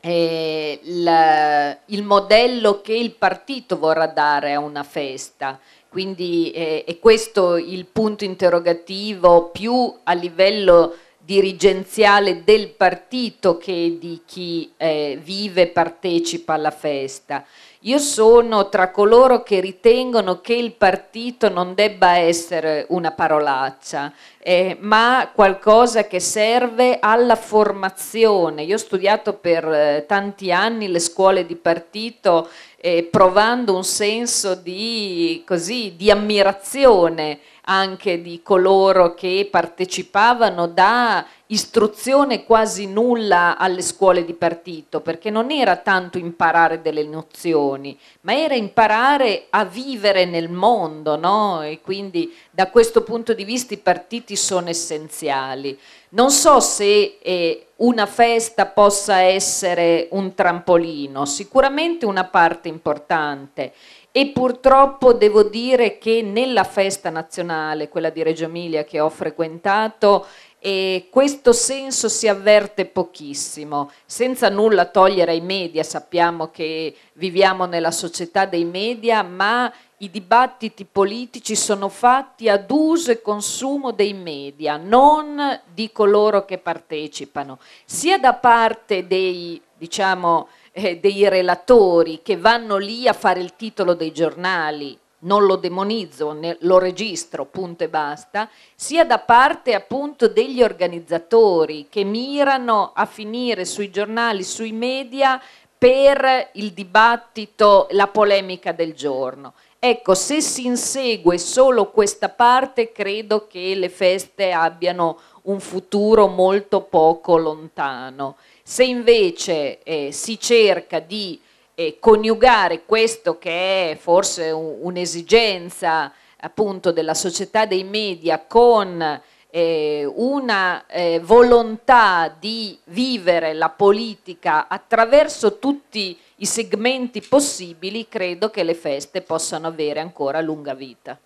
Speaker 2: eh, la, il modello che il partito vorrà dare a una festa. Quindi eh, è questo il punto interrogativo più a livello dirigenziale del partito che di chi eh, vive e partecipa alla festa. Io sono tra coloro che ritengono che il partito non debba essere una parolaccia, eh, ma qualcosa che serve alla formazione. Io ho studiato per eh, tanti anni le scuole di partito eh, provando un senso di, così, di ammirazione anche di coloro che partecipavano da istruzione quasi nulla alle scuole di partito, perché non era tanto imparare delle nozioni, ma era imparare a vivere nel mondo, no? E quindi da questo punto di vista i partiti sono essenziali. Non so se eh, una festa possa essere un trampolino, sicuramente una parte importante e purtroppo devo dire che nella festa nazionale, quella di Reggio Emilia che ho frequentato, e eh, questo senso si avverte pochissimo, senza nulla togliere ai media, sappiamo che viviamo nella società dei media, ma i dibattiti politici sono fatti ad uso e consumo dei media, non di coloro che partecipano, sia da parte dei, diciamo, eh, dei relatori che vanno lì a fare il titolo dei giornali, non lo demonizzo, ne, lo registro, punto e basta, sia da parte appunto degli organizzatori che mirano a finire sui giornali, sui media per il dibattito, la polemica del giorno. Ecco, se si insegue solo questa parte, credo che le feste abbiano un futuro molto poco lontano. Se invece eh, si cerca di eh, coniugare questo che è forse un'esigenza appunto della società dei media con eh, una eh, volontà di vivere la politica attraverso tutti i segmenti possibili, credo che le feste possano avere ancora lunga vita.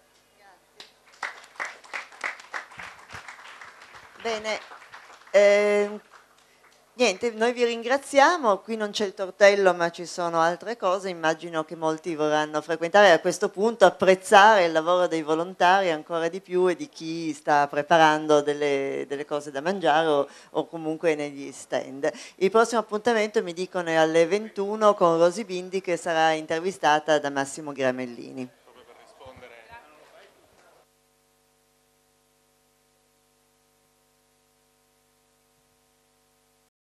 Speaker 1: Bene, eh, Niente, noi vi ringraziamo, qui non c'è il tortello ma ci sono altre cose, immagino che molti vorranno frequentare a questo punto apprezzare il lavoro dei volontari ancora di più e di chi sta preparando delle, delle cose da mangiare o, o, comunque negli stand. Il prossimo appuntamento mi dicono è alle 21 con Rosi Bindi che sarà intervistata da Massimo Gramellini.